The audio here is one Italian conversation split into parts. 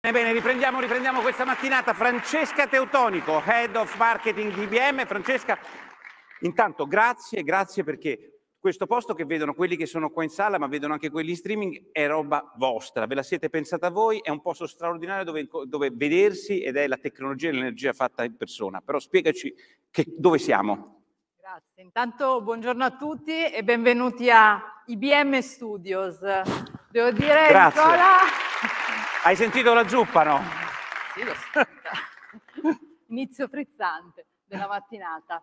Bene, riprendiamo, riprendiamo, questa mattinata Francesca Teutonico, Head of Marketing di IBM. Francesca, intanto grazie, grazie perché questo posto che vedono quelli che sono qua in sala, ma vedono anche quelli in streaming, è roba vostra, ve la siete pensata voi, è un posto straordinario dove, dove vedersi ed è la tecnologia e l'energia fatta in persona. Però spiegaci che, dove siamo. Grazie, intanto buongiorno a tutti e benvenuti a IBM Studios. Devo dire, grazie. Nicola... Hai sentito la zuppa, no? Sì, l'ho sentita. Inizio frizzante della mattinata.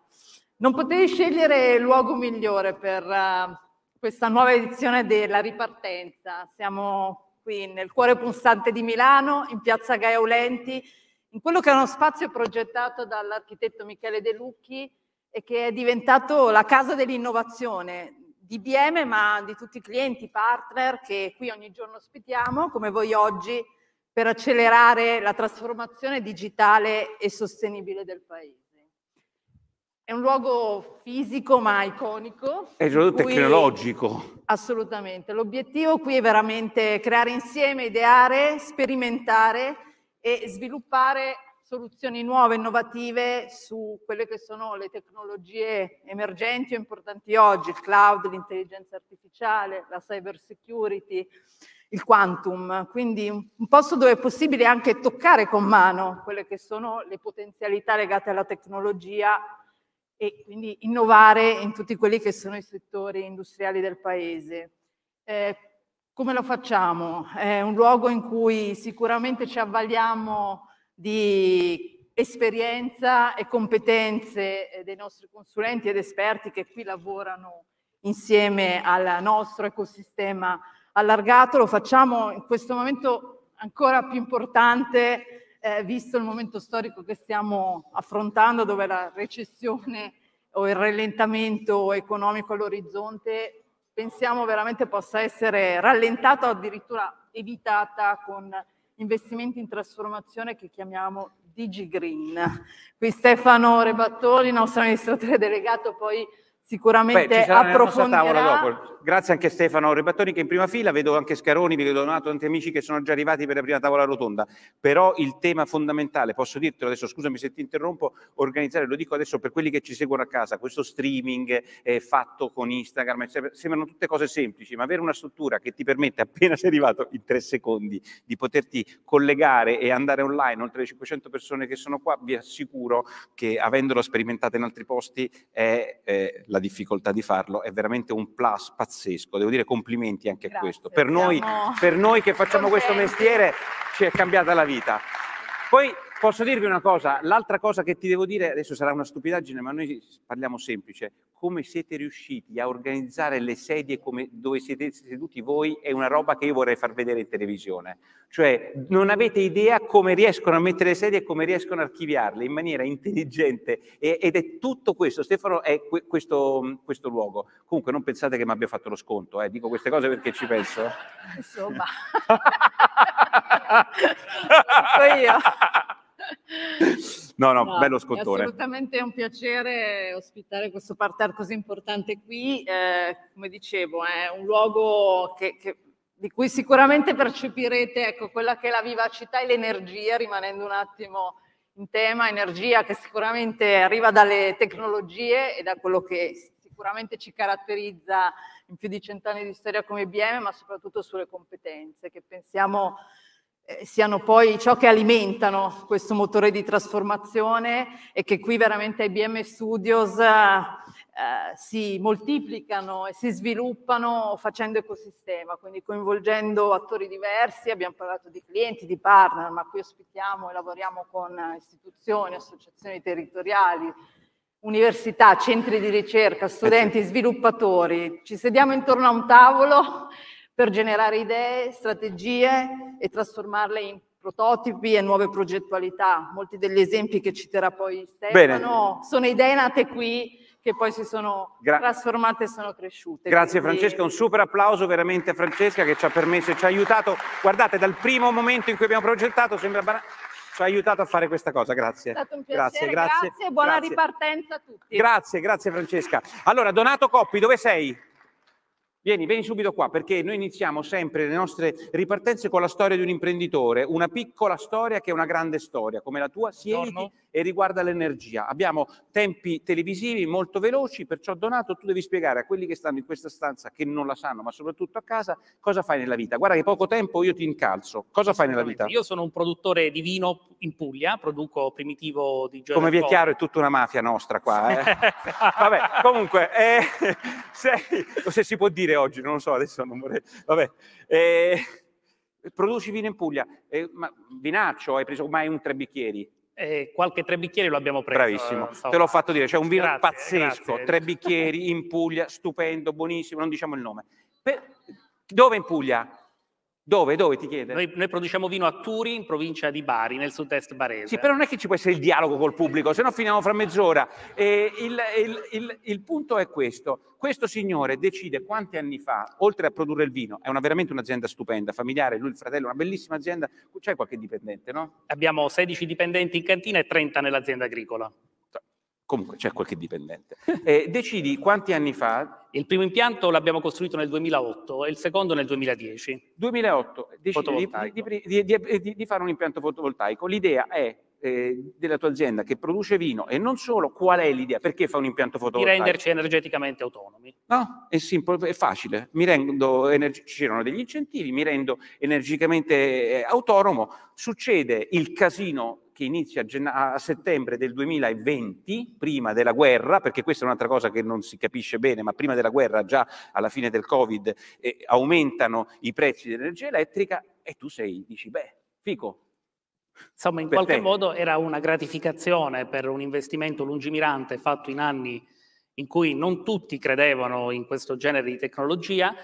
Non potevi scegliere il luogo migliore per eh, questa nuova edizione della ripartenza. Siamo qui nel cuore pulsante di Milano, in piazza Gaia Ulenti, in quello che è uno spazio progettato dall'architetto Michele De Lucchi e che è diventato la casa dell'innovazione di BM ma di tutti i clienti, partner che qui ogni giorno ospitiamo, come voi oggi, per accelerare la trasformazione digitale e sostenibile del paese. È un luogo fisico ma iconico. È un luogo tecnologico. Assolutamente. L'obiettivo qui è veramente creare insieme, ideare, sperimentare e sviluppare soluzioni nuove, innovative su quelle che sono le tecnologie emergenti o importanti oggi, il cloud, l'intelligenza artificiale, la cyber security, il quantum. Quindi un posto dove è possibile anche toccare con mano quelle che sono le potenzialità legate alla tecnologia e quindi innovare in tutti quelli che sono i settori industriali del paese. Eh, come lo facciamo? È un luogo in cui sicuramente ci avvaliamo di esperienza e competenze eh, dei nostri consulenti ed esperti che qui lavorano insieme al nostro ecosistema allargato. Lo facciamo in questo momento ancora più importante, eh, visto il momento storico che stiamo affrontando, dove la recessione o il rallentamento economico all'orizzonte pensiamo veramente possa essere rallentata o addirittura evitata con investimenti in trasformazione che chiamiamo DigiGreen. Qui Stefano Rebattoli, nostro amministratore delegato, poi sicuramente Beh, ci approfondirà. dopo. Grazie anche a Stefano Rebattoni che è in prima fila, vedo anche Scaroni, vedo Donato, tanti amici che sono già arrivati per la prima tavola rotonda, però il tema fondamentale, posso dirtelo adesso, scusami se ti interrompo, organizzare, lo dico adesso per quelli che ci seguono a casa, questo streaming è eh, fatto con Instagram, sembrano tutte cose semplici, ma avere una struttura che ti permette appena sei arrivato in tre secondi di poterti collegare e andare online, oltre le 500 persone che sono qua, vi assicuro che avendolo sperimentato in altri posti è eh, la la difficoltà di farlo, è veramente un plus pazzesco. Devo dire complimenti anche Grazie, a questo. Per noi, per noi, che facciamo contenti. questo mestiere ci è cambiata la vita. Poi posso dirvi una cosa, l'altra cosa che ti devo dire, adesso sarà una stupidaggine, ma noi parliamo semplice come siete riusciti a organizzare le sedie come, dove siete seduti voi è una roba che io vorrei far vedere in televisione. Cioè non avete idea come riescono a mettere le sedie e come riescono a archiviarle in maniera intelligente e, ed è tutto questo. Stefano è que, questo, questo, luogo. Comunque non pensate che mi abbia fatto lo sconto, eh. dico queste cose perché ci penso. Insomma. lo io. no, no, no, bello scottore. È assolutamente un piacere ospitare questo parterre così importante qui. Eh, come dicevo, è un luogo che, che, di cui sicuramente percepirete ecco, quella che è la vivacità e l'energia, rimanendo un attimo in tema, energia che sicuramente arriva dalle tecnologie e da quello che sicuramente ci caratterizza in più di cent'anni di storia come IBM, ma soprattutto sulle competenze che pensiamo eh, siano poi ciò che alimentano questo motore di trasformazione e che qui veramente IBM Studios eh, eh, si moltiplicano e si sviluppano facendo ecosistema, quindi coinvolgendo attori diversi, abbiamo parlato di clienti, di partner, ma qui ospitiamo e lavoriamo con istituzioni, associazioni territoriali, università, centri di ricerca, eh studenti, sviluppatori, ci sediamo intorno a un tavolo per generare idee, strategie e trasformarle in prototipi e nuove progettualità. Molti degli esempi che citerà poi Stefano Bene. sono idee nate qui che poi si sono Gra- trasformate e sono cresciute. Grazie quindi... Francesca, un super applauso veramente a Francesca che ci ha permesso e ci ha aiutato. Guardate, dal primo momento in cui abbiamo progettato sembra banale ci ha aiutato a fare questa cosa, grazie. È stato un piacere, grazie, grazie, grazie buona grazie. ripartenza a tutti. Grazie, grazie Francesca. Allora, Donato Coppi, dove sei? Vieni, vieni subito qua, perché noi iniziamo sempre le nostre ripartenze con la storia di un imprenditore, una piccola storia che è una grande storia, come la tua, siediti e riguarda l'energia. Abbiamo tempi televisivi molto veloci, perciò Donato tu devi spiegare a quelli che stanno in questa stanza, che non la sanno, ma soprattutto a casa, cosa fai nella vita. Guarda che poco tempo io ti incalzo, cosa fai nella vita? Io sono un produttore di vino in Puglia, produco primitivo di giorno. Come vi è chiaro è tutta una mafia nostra qua. Eh? Vabbè, comunque, eh, se, se si può dire oggi, non lo so, adesso non vorrei... Vabbè. Eh, produci vino in Puglia, eh, ma vinaccio, hai preso mai un tre bicchieri? Eh, qualche tre bicchieri lo abbiamo preso. Bravissimo, eh, so. te l'ho fatto dire, c'è un vino grazie, pazzesco, grazie. tre bicchieri in Puglia, stupendo, buonissimo, non diciamo il nome. Per... Dove in Puglia? Dove? Dove ti chiede? Noi, noi, produciamo vino a Turi, in provincia di Bari, nel sud-est barese. Sì, però non è che ci può essere il dialogo col pubblico, se no finiamo fra mezz'ora. Eh, il, il, il, il, punto è questo. Questo signore decide quanti anni fa, oltre a produrre il vino, è una, veramente un'azienda stupenda, familiare, lui il fratello, una bellissima azienda. C'è qualche dipendente, no? Abbiamo 16 dipendenti in cantina e 30 nell'azienda agricola comunque c'è qualche dipendente, eh, decidi quanti anni fa... Il primo impianto l'abbiamo costruito nel 2008 e il secondo nel 2010. 2008, decidi di, di, di, di, fare un impianto fotovoltaico. L'idea è eh, della tua azienda che produce vino e non solo, qual è l'idea? Perché fa un impianto fotovoltaico? Di renderci energeticamente autonomi. No, è, simple, è facile. Energi- ci erano degli incentivi, mi rendo energicamente eh, autonomo, succede il casino che inizia a, a, settembre del 2020, prima della guerra, perché questa è un'altra cosa che non si capisce bene, ma prima della guerra, già alla fine del Covid, eh, aumentano i prezzi dell'energia elettrica e tu sei, dici, beh, fico. Insomma, in qualche te. modo era una gratificazione per un investimento lungimirante fatto in anni in cui non tutti credevano in questo genere di tecnologia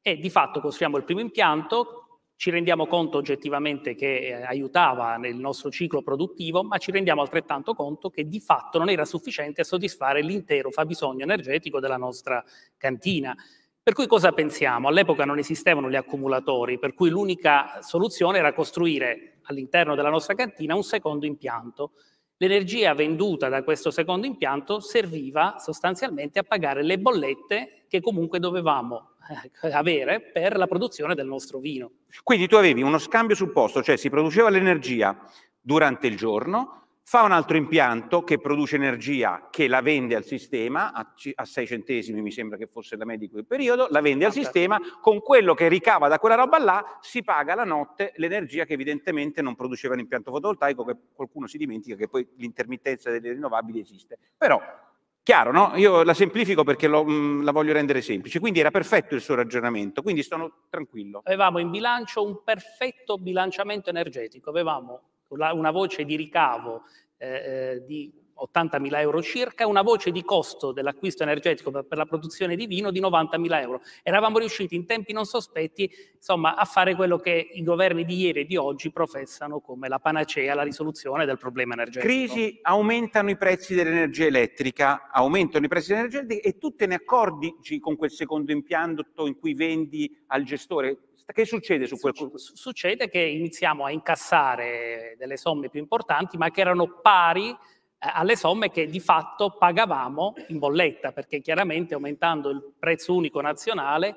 e di fatto costruiamo il primo impianto ci rendiamo conto oggettivamente che eh, aiutava nel nostro ciclo produttivo, ma ci rendiamo altrettanto conto che di fatto non era sufficiente a soddisfare l'intero fabbisogno energetico della nostra cantina. Per cui cosa pensiamo? All'epoca non esistevano gli accumulatori, per cui l'unica soluzione era costruire all'interno della nostra cantina un secondo impianto. L'energia venduta da questo secondo impianto serviva sostanzialmente a pagare le bollette che comunque dovevamo eh, avere per la produzione del nostro vino. Quindi tu avevi uno scambio sul posto, cioè si produceva l'energia durante il giorno, fa un altro impianto che produce energia che la vende al sistema a, 6 centesimi, mi sembra che fosse la media di quel periodo, la vende al ah, certo. sistema, con quello che ricava da quella roba là si paga la notte l'energia che evidentemente non produceva l'impianto fotovoltaico, che qualcuno si dimentica che poi l'intermittenza delle rinnovabili esiste. Però Chiaro, no? Io la semplifico perché lo, mh, la voglio rendere semplice, quindi era perfetto il suo ragionamento, quindi sono tranquillo. Avevamo in bilancio un perfetto bilanciamento energetico, avevamo una voce di ricavo eh, eh di 80.000 euro circa, una voce di costo dell'acquisto energetico per la produzione di vino di 90.000 euro. Eravamo riusciti in tempi non sospetti insomma, a fare quello che i governi di ieri e di oggi professano come la panacea, la risoluzione del problema energetico. Crisi, aumentano i prezzi dell'energia elettrica, aumentano i prezzi dell'energia elettrica e tu te ne accordi con quel secondo impianto in cui vendi al gestore? Che succede su quel punto? Succede che iniziamo a incassare delle somme più importanti ma che erano pari eh, alle somme che di fatto pagavamo in bolletta, perché chiaramente aumentando il prezzo unico nazionale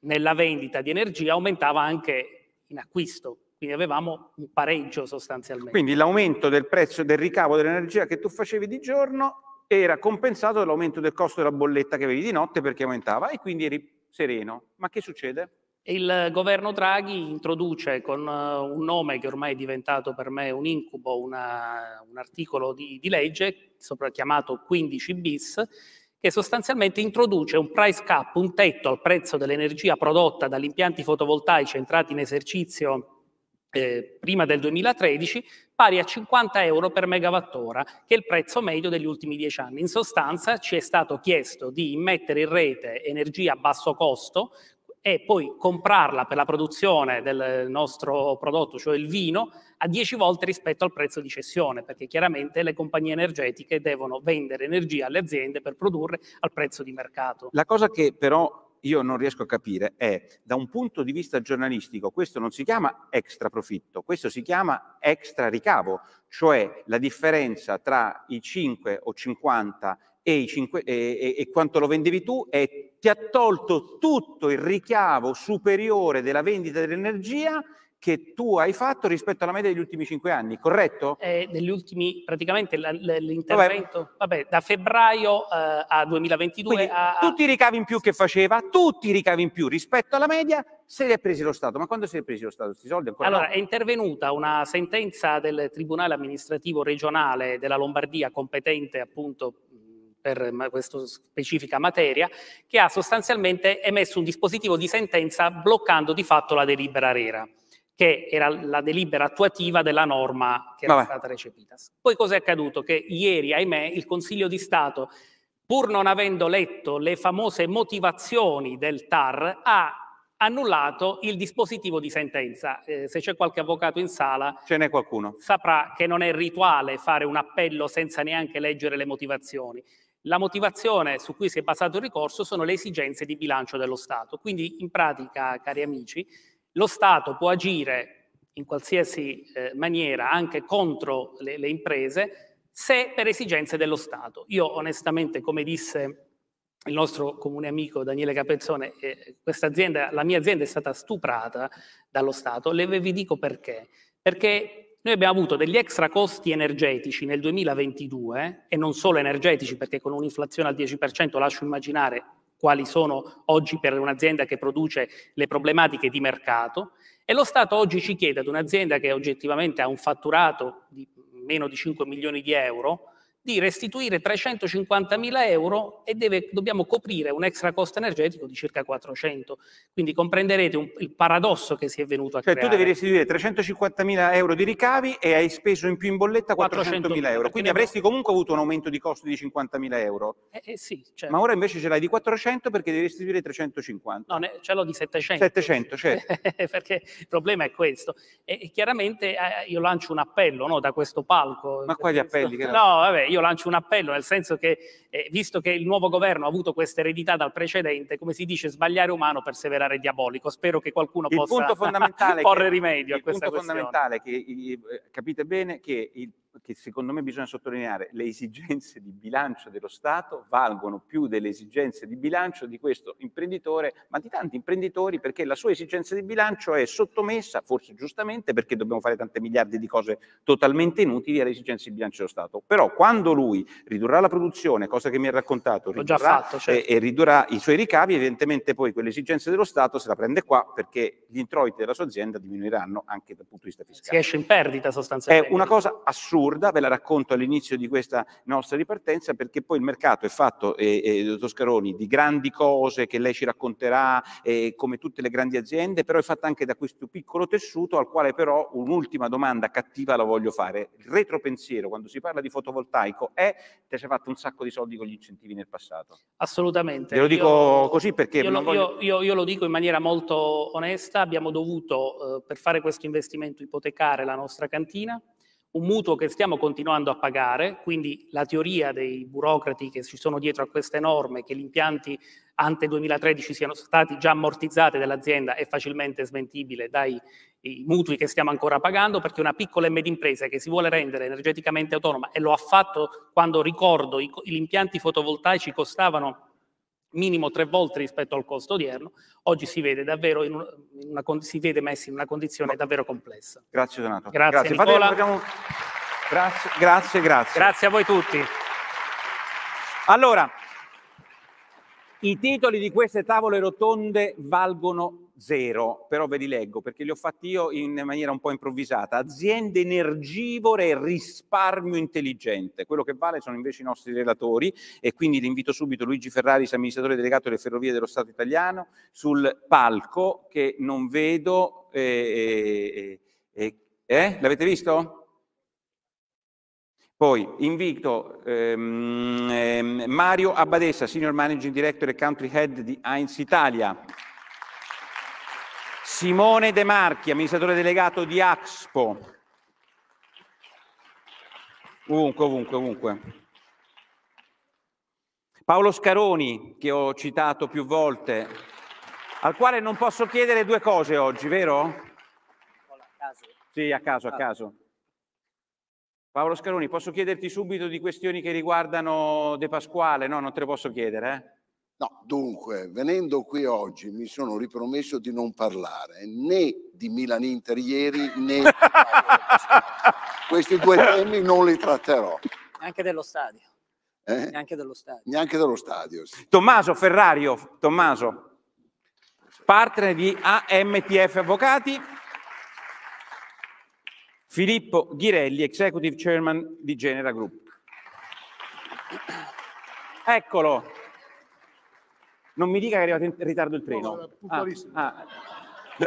nella vendita di energia aumentava anche in acquisto, quindi avevamo un pareggio sostanzialmente. Quindi l'aumento del prezzo del ricavo dell'energia che tu facevi di giorno era compensato dall'aumento del costo della bolletta che avevi di notte perché aumentava e quindi eri sereno. Ma che succede? Il governo Draghi introduce con eh, un nome che ormai è diventato per me un incubo, una, un articolo di, di legge, sopra, chiamato 15 bis, che sostanzialmente introduce un price cap, un tetto al prezzo dell'energia prodotta dagli impianti fotovoltaici entrati in esercizio eh, prima del 2013, pari a 50 euro per megawattora, che è il prezzo medio degli ultimi dieci anni. In sostanza ci è stato chiesto di immettere in rete energia a basso costo e poi comprarla per la produzione del nostro prodotto, cioè il vino, a 10 volte rispetto al prezzo di cessione, perché chiaramente le compagnie energetiche devono vendere energia alle aziende per produrre al prezzo di mercato. La cosa che però io non riesco a capire è, da un punto di vista giornalistico, questo non si chiama extra profitto, questo si chiama extra ricavo, cioè la differenza tra i 5 o 50 e, 5, e, e, e quanto lo vendevi tu è ti ha tolto tutto il richiavo superiore della vendita dell'energia che tu hai fatto rispetto alla media degli ultimi cinque anni, corretto? Eh, negli ultimi, praticamente l'intervento, vabbè, da febbraio eh, a 2022 Quindi, a, Tutti i ricavi in più che faceva, tutti i ricavi in più rispetto alla media, se li ha presi lo Stato. Ma quando si è ha presi lo Stato? Questi soldi ancora? Allora, no? è intervenuta una sentenza del Tribunale amministrativo regionale della Lombardia, competente appunto per questa specifica materia, che ha sostanzialmente emesso un dispositivo di sentenza bloccando di fatto la delibera rera, che era la delibera attuativa della norma che Vabbè. era stata recepita. Poi cosa è accaduto? Che ieri, ahimè, il Consiglio di Stato, pur non avendo letto le famose motivazioni del TAR, ha annullato il dispositivo di sentenza. Eh, se c'è qualche avvocato in sala, ce n'è qualcuno. Saprà che non è rituale fare un appello senza neanche leggere le motivazioni. La motivazione su cui si è basato il ricorso sono le esigenze di bilancio dello Stato. Quindi in pratica, cari amici, lo Stato può agire in qualsiasi eh, maniera anche contro le, le imprese se per esigenze dello Stato. Io onestamente, come disse il nostro comune amico Daniele Capezzone, eh, la mia azienda è stata stuprata dallo Stato, le, vi dico perché. Perché noi abbiamo avuto degli extra costi energetici nel 2022 e non solo energetici perché con un'inflazione al 10% lascio immaginare quali sono oggi per un'azienda che produce le problematiche di mercato e lo Stato oggi ci chiede ad un'azienda che oggettivamente ha un fatturato di meno di 5 milioni di euro di restituire 350.000 euro e deve, dobbiamo coprire un extra costo energetico di circa 400. Quindi comprenderete un, il paradosso che si è venuto a cioè, creare. Cioè tu devi restituire 350.000 euro di ricavi e hai speso in più in bolletta 400.000 400 euro, quindi avresti comunque avuto un aumento di costo di 50.000 euro. Eh, eh sì, certo. Ma ora invece ce l'hai di 400 perché devi restituire 350. No, ne, ce l'ho di 700. 700, certo. perché il problema è questo. E, e chiaramente eh, io lancio un appello no, da questo palco. Ma quali questo... appelli? Che... No, vabbè, io io lancio un appello, nel senso che, eh, visto che il nuovo governo ha avuto questa eredità dal precedente, come si dice, sbagliare umano, perseverare diabolico. Spero che qualcuno il possa porre rimedio a questa questione. Il punto fondamentale che eh, capite bene che il che secondo me bisogna sottolineare, le esigenze di bilancio dello Stato valgono più delle esigenze di bilancio di questo imprenditore, ma di tanti imprenditori, perché la sua esigenza di bilancio è sottomessa, forse giustamente, perché dobbiamo fare tante miliardi di cose totalmente inutili alle esigenze di bilancio dello Stato. Però quando lui ridurrà la produzione, cosa che mi ha raccontato, ridurrà, fatto, certo. e, e ridurrà i suoi ricavi, evidentemente poi quelle esigenze dello Stato se la prende qua, perché gli introiti della sua azienda diminuiranno anche dal punto di vista fiscale. Si esce in perdita sostanzialmente. È una cosa assurda assurda, ve la racconto all'inizio di questa nostra ripartenza perché poi il mercato è fatto, eh, eh, Toscaroni, di grandi cose che lei ci racconterà eh, come tutte le grandi aziende, però è fatto anche da questo piccolo tessuto al quale però un'ultima domanda cattiva la voglio fare. Il retropensiero quando si parla di fotovoltaico è che te sei fatto un sacco di soldi con gli incentivi nel passato. Assolutamente. Ve lo dico io, così perché... Io, voglio... io, io, lo dico in maniera molto onesta, abbiamo dovuto eh, per fare questo investimento ipotecare la nostra cantina un mutuo che stiamo continuando a pagare, quindi la teoria dei burocrati che ci sono dietro a queste norme, che gli impianti ante 2013 siano stati già ammortizzati dall'azienda è facilmente smentibile dai mutui che stiamo ancora pagando, perché una piccola e media impresa che si vuole rendere energeticamente autonoma, e lo ha fatto quando ricordo i, gli impianti fotovoltaici costavano minimo tre volte rispetto al costo odierno, oggi si vede davvero in una, in una, si vede messi in una condizione Ma... davvero complessa. Grazie Donato. Grazie, grazie. Nicola. Abbiamo... Grazie, grazie, grazie. Grazie a voi tutti. Allora, i titoli di queste tavole rotonde valgono zero, però ve li leggo perché li ho fatti io in maniera un po' improvvisata. Aziende energivore e risparmio intelligente. Quello che vale sono invece i nostri relatori e quindi l'invito subito Luigi Ferraris, amministratore delegato delle Ferrovie dello Stato italiano, sul palco che non vedo. Eh, eh, eh, eh? eh, eh l'avete visto? Poi invito ehm, ehm Mario Abadessa, Senior Managing Director e Country Head di Heinz Italia. Simone De Marchi, amministratore delegato di Axpo. Ovunque, ovunque, ovunque. Paolo Scaroni, che ho citato più volte, al quale non posso chiedere due cose oggi, vero? Sì, a caso, a ah. caso. Paolo Scaroni, posso chiederti subito di questioni che riguardano De Pasquale? No, non te le posso chiedere. Eh? No, dunque, venendo qui oggi mi sono ripromesso di non parlare né di Milan Inter ieri né di Questi due temi non li tratterò. Neanche dello stadio. Eh? Neanche dello stadio. Neanche dello stadio. Sì. Tommaso Ferrario, Tommaso, partner di AMTF Avvocati. Filippo Ghirelli, Executive Chairman di Genera Group. Eccolo. Non mi dica che è arrivato in ritardo il treno. Ah, ah.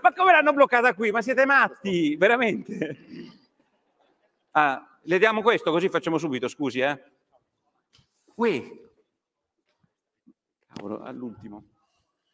Ma come l'hanno bloccata qui? Ma siete matti, veramente. Ah, le diamo questo, così facciamo subito, scusi, eh. Ui. Cavolo, all'ultimo.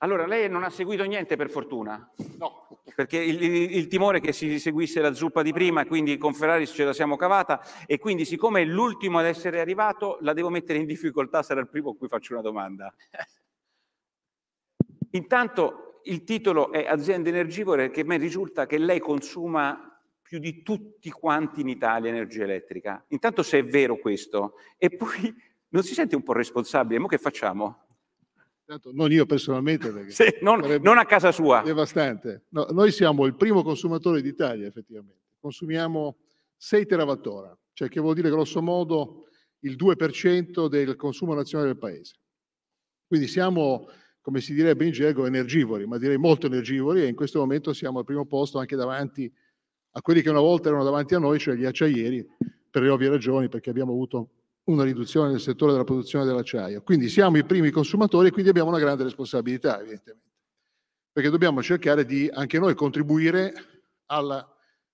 Allora, lei non ha seguito niente per fortuna? No. Perché il, il, il timore che si seguisse la zuppa di prima, quindi con Ferrari ce la siamo cavata e quindi siccome è l'ultimo ad essere arrivato, la devo mettere in difficoltà, sarà il primo a cui faccio una domanda. Intanto il titolo è Aziende energivore che a me risulta che lei consuma più di tutti quanti in Italia energia elettrica. Intanto se è vero questo, e poi non si sente un po' responsabile, ma che facciamo? Tanto non io personalmente, Se, non, non, a casa sua. Devastante. No, noi siamo il primo consumatore d'Italia, effettivamente. Consumiamo 6 terawattora, cioè che vuol dire grosso modo il 2% del consumo nazionale del paese. Quindi siamo, come si direbbe in gergo, energivori, ma direi molto energivori e in questo momento siamo al primo posto anche davanti a quelli che una volta erano davanti a noi, cioè gli acciaieri, per le ovvie ragioni, perché abbiamo avuto una riduzione nel settore della produzione dell'acciaio. Quindi siamo i primi consumatori e quindi abbiamo una grande responsabilità, evidentemente, perché dobbiamo cercare di anche noi contribuire alla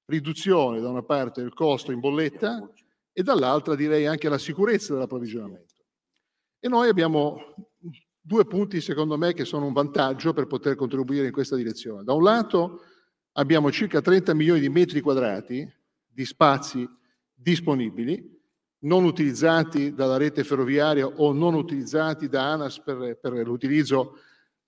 riduzione da una parte del costo in bolletta e dall'altra direi anche alla sicurezza dell'approvvigionamento. E noi abbiamo due punti secondo me che sono un vantaggio per poter contribuire in questa direzione. Da un lato abbiamo circa 30 milioni di metri quadrati di spazi disponibili non utilizzati dalla rete ferroviaria o non utilizzati da ANAS per, per l'utilizzo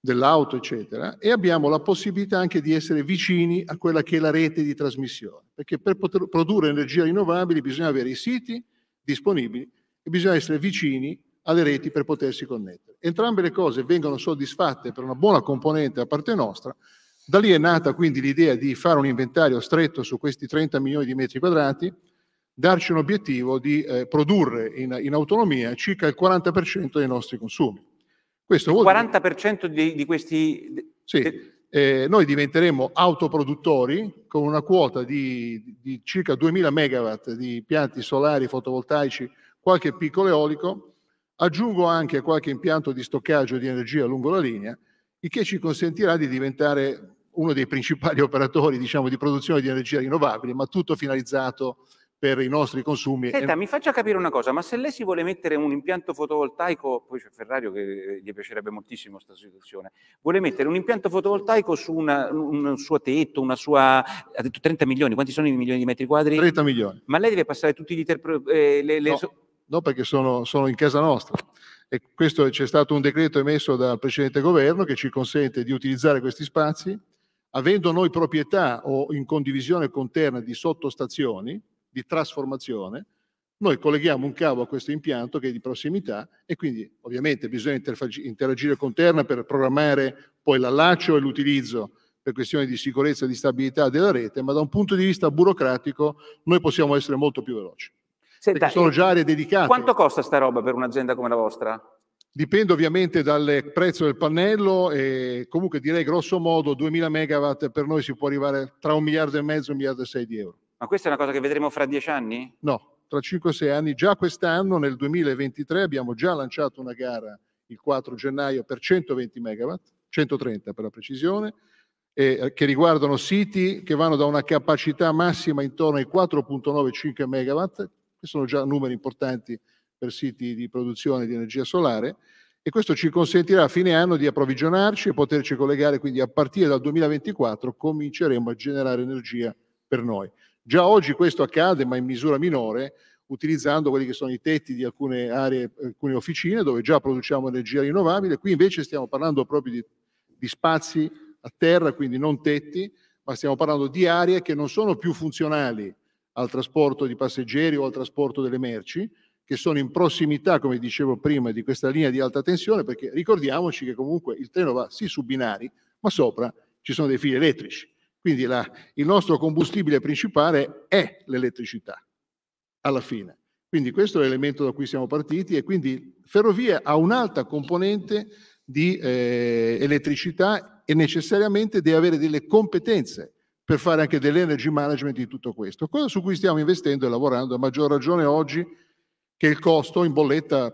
dell'auto, eccetera, e abbiamo la possibilità anche di essere vicini a quella che è la rete di trasmissione, perché per poter produrre energie rinnovabili bisogna avere i siti disponibili e bisogna essere vicini alle reti per potersi connettere. Entrambe le cose vengono soddisfatte per una buona componente da parte nostra, da lì è nata quindi l'idea di fare un inventario stretto su questi 30 milioni di metri quadrati, darci un obiettivo di eh, produrre in, in, autonomia circa il 40% dei nostri consumi. Questo vuol 40% dire... di, di, questi... Sì, eh, noi diventeremo autoproduttori con una quota di, di circa 2000 megawatt di impianti solari fotovoltaici, qualche piccolo eolico, aggiungo anche qualche impianto di stoccaggio di energia lungo la linea, il che ci consentirà di diventare uno dei principali operatori diciamo, di produzione di energia rinnovabile, ma tutto finalizzato per i nostri consumi. Senta, mi faccia capire una cosa, ma se lei si vuole mettere un impianto fotovoltaico, poi c'è Ferrario che eh, gli piacerebbe moltissimo questa situazione, vuole mettere un impianto fotovoltaico su una, un suo tetto, una sua... ha detto 30 milioni, quanti sono i milioni di metri quadri? 30 milioni. Ma lei deve passare tutti gli... Ter... Eh, le, le... No, no, perché sono, sono in casa nostra. E questo c'è stato un decreto emesso dal precedente governo che ci consente di utilizzare questi spazi, avendo noi proprietà o in condivisione con Terna di sottostazioni, di trasformazione, noi colleghiamo un cavo a questo impianto che è di prossimità e quindi ovviamente bisogna interagire con Terna per programmare poi l'allaccio e l'utilizzo per questioni di sicurezza e di stabilità della rete, ma da un punto di vista burocratico noi possiamo essere molto più veloci. Senta, sono già aree dedicate. Quanto costa sta roba per un'azienda come la vostra? Dipende ovviamente dal prezzo del pannello e comunque direi grosso modo 2000 megawatt per noi si può arrivare tra un miliardo e mezzo e un miliardo e sei di euro. Ma questa è una cosa che vedremo fra dieci anni? No, tra cinque o sei anni, già quest'anno, nel 2023, abbiamo già lanciato una gara il 4 gennaio per 120 megawatt, 130 per la precisione, eh, che riguardano siti che vanno da una capacità massima intorno ai 4.95 megawatt, che sono già numeri importanti per siti di produzione di energia solare, e questo ci consentirà a fine anno di approvvigionarci e poterci collegare, quindi a partire dal 2024 cominceremo a generare energia per noi. Già oggi questo accade, ma in misura minore, utilizzando quelli che sono i tetti di alcune aree, alcune officine dove già produciamo energia rinnovabile. Qui invece stiamo parlando proprio di, di spazi a terra, quindi non tetti, ma stiamo parlando di aree che non sono più funzionali al trasporto di passeggeri o al trasporto delle merci, che sono in prossimità, come dicevo prima, di questa linea di alta tensione, perché ricordiamoci che comunque il treno va sì su binari, ma sopra ci sono dei fili elettrici. Quindi la, il nostro combustibile principale è l'elettricità, alla fine. Quindi questo è l'elemento da cui siamo partiti e quindi ferrovie ha un'alta componente di eh, elettricità e necessariamente deve avere delle competenze per fare anche dell'energy management di tutto questo. Cosa su cui stiamo investendo e lavorando, a maggior ragione oggi che il costo in bolletta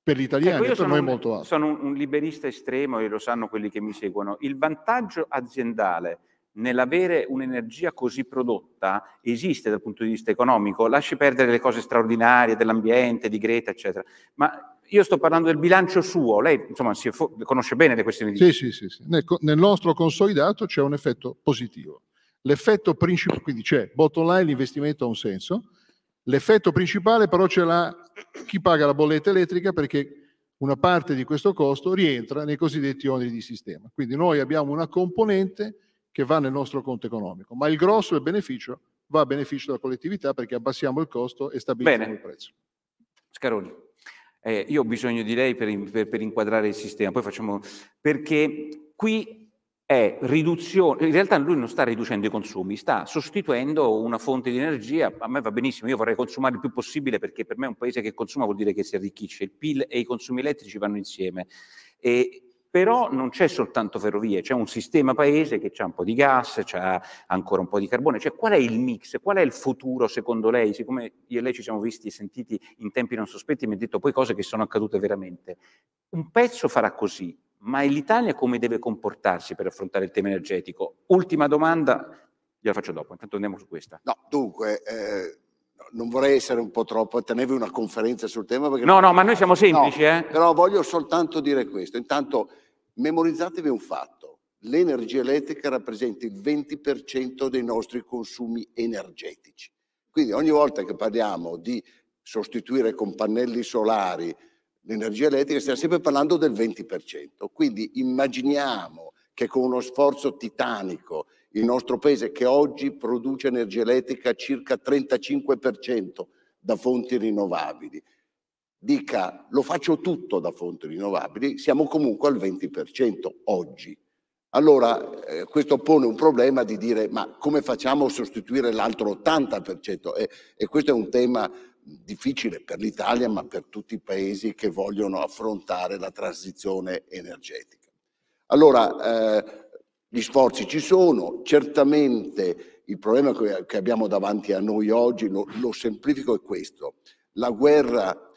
per gli eh, italiani ecco, per noi un, molto alto. Sono un liberista estremo e lo sanno quelli che mi seguono. Il vantaggio aziendale nell'avere un'energia così prodotta esiste dal punto di vista economico, lasci perdere le cose straordinarie dell'ambiente, di Greta, eccetera, ma io sto parlando del bilancio suo, lei insomma fo- conosce bene le questioni di... Sì, sì, sì, sì. Nel, nel, nostro consolidato c'è un effetto positivo. L'effetto principale, quindi c'è bottom line, l'investimento ha un senso, l'effetto principale però ce l'ha chi paga la bolletta elettrica perché una parte di questo costo rientra nei cosiddetti oneri di sistema. Quindi noi abbiamo una componente che va nel nostro conto economico, ma il grosso del beneficio va a beneficio della collettività perché abbassiamo il costo e stabiliamo il prezzo. Scaroni. Eh, io ho bisogno di lei per, per, per, inquadrare il sistema, poi facciamo... perché qui è riduzione, in realtà lui non sta riducendo i consumi, sta sostituendo una fonte di energia, a me va benissimo, io vorrei consumare il più possibile perché per me un paese che consuma vuol dire che si arricchisce, il PIL e i consumi elettrici vanno insieme. E però non c'è soltanto ferrovie, c'è un sistema paese che ha un po' di gas, c'è ancora un po' di carbone, cioè qual è il mix, qual è il futuro secondo lei? Siccome io e lei ci siamo visti e sentiti in tempi non sospetti, mi ha detto poi cose che sono accadute veramente. Un pezzo farà così, ma è l'Italia come deve comportarsi per affrontare il tema energetico? Ultima domanda, gliela faccio dopo, intanto andiamo su questa. No, dunque... Eh non vorrei essere un po' troppo, tenevi una conferenza sul tema. no, no, ma noi siamo semplici. No, eh. Però voglio soltanto dire questo. Intanto Memorizzatevi un fatto, l'energia elettrica rappresenta il 20% dei nostri consumi energetici. Quindi ogni volta che parliamo di sostituire con pannelli solari l'energia elettrica, stiamo sempre parlando del 20%. Quindi immaginiamo che con uno sforzo titanico il nostro paese, che oggi produce energia elettrica circa 35% da fonti rinnovabili, dica lo faccio tutto da fonti rinnovabili, siamo comunque al 20% oggi. Allora eh, questo pone un problema di dire ma come facciamo a sostituire l'altro 80%? E, e questo è un tema difficile per l'Italia ma per tutti i paesi che vogliono affrontare la transizione energetica. Allora eh, gli sforzi ci sono, certamente il problema che abbiamo davanti a noi oggi, lo, lo semplifico, è questo. La guerra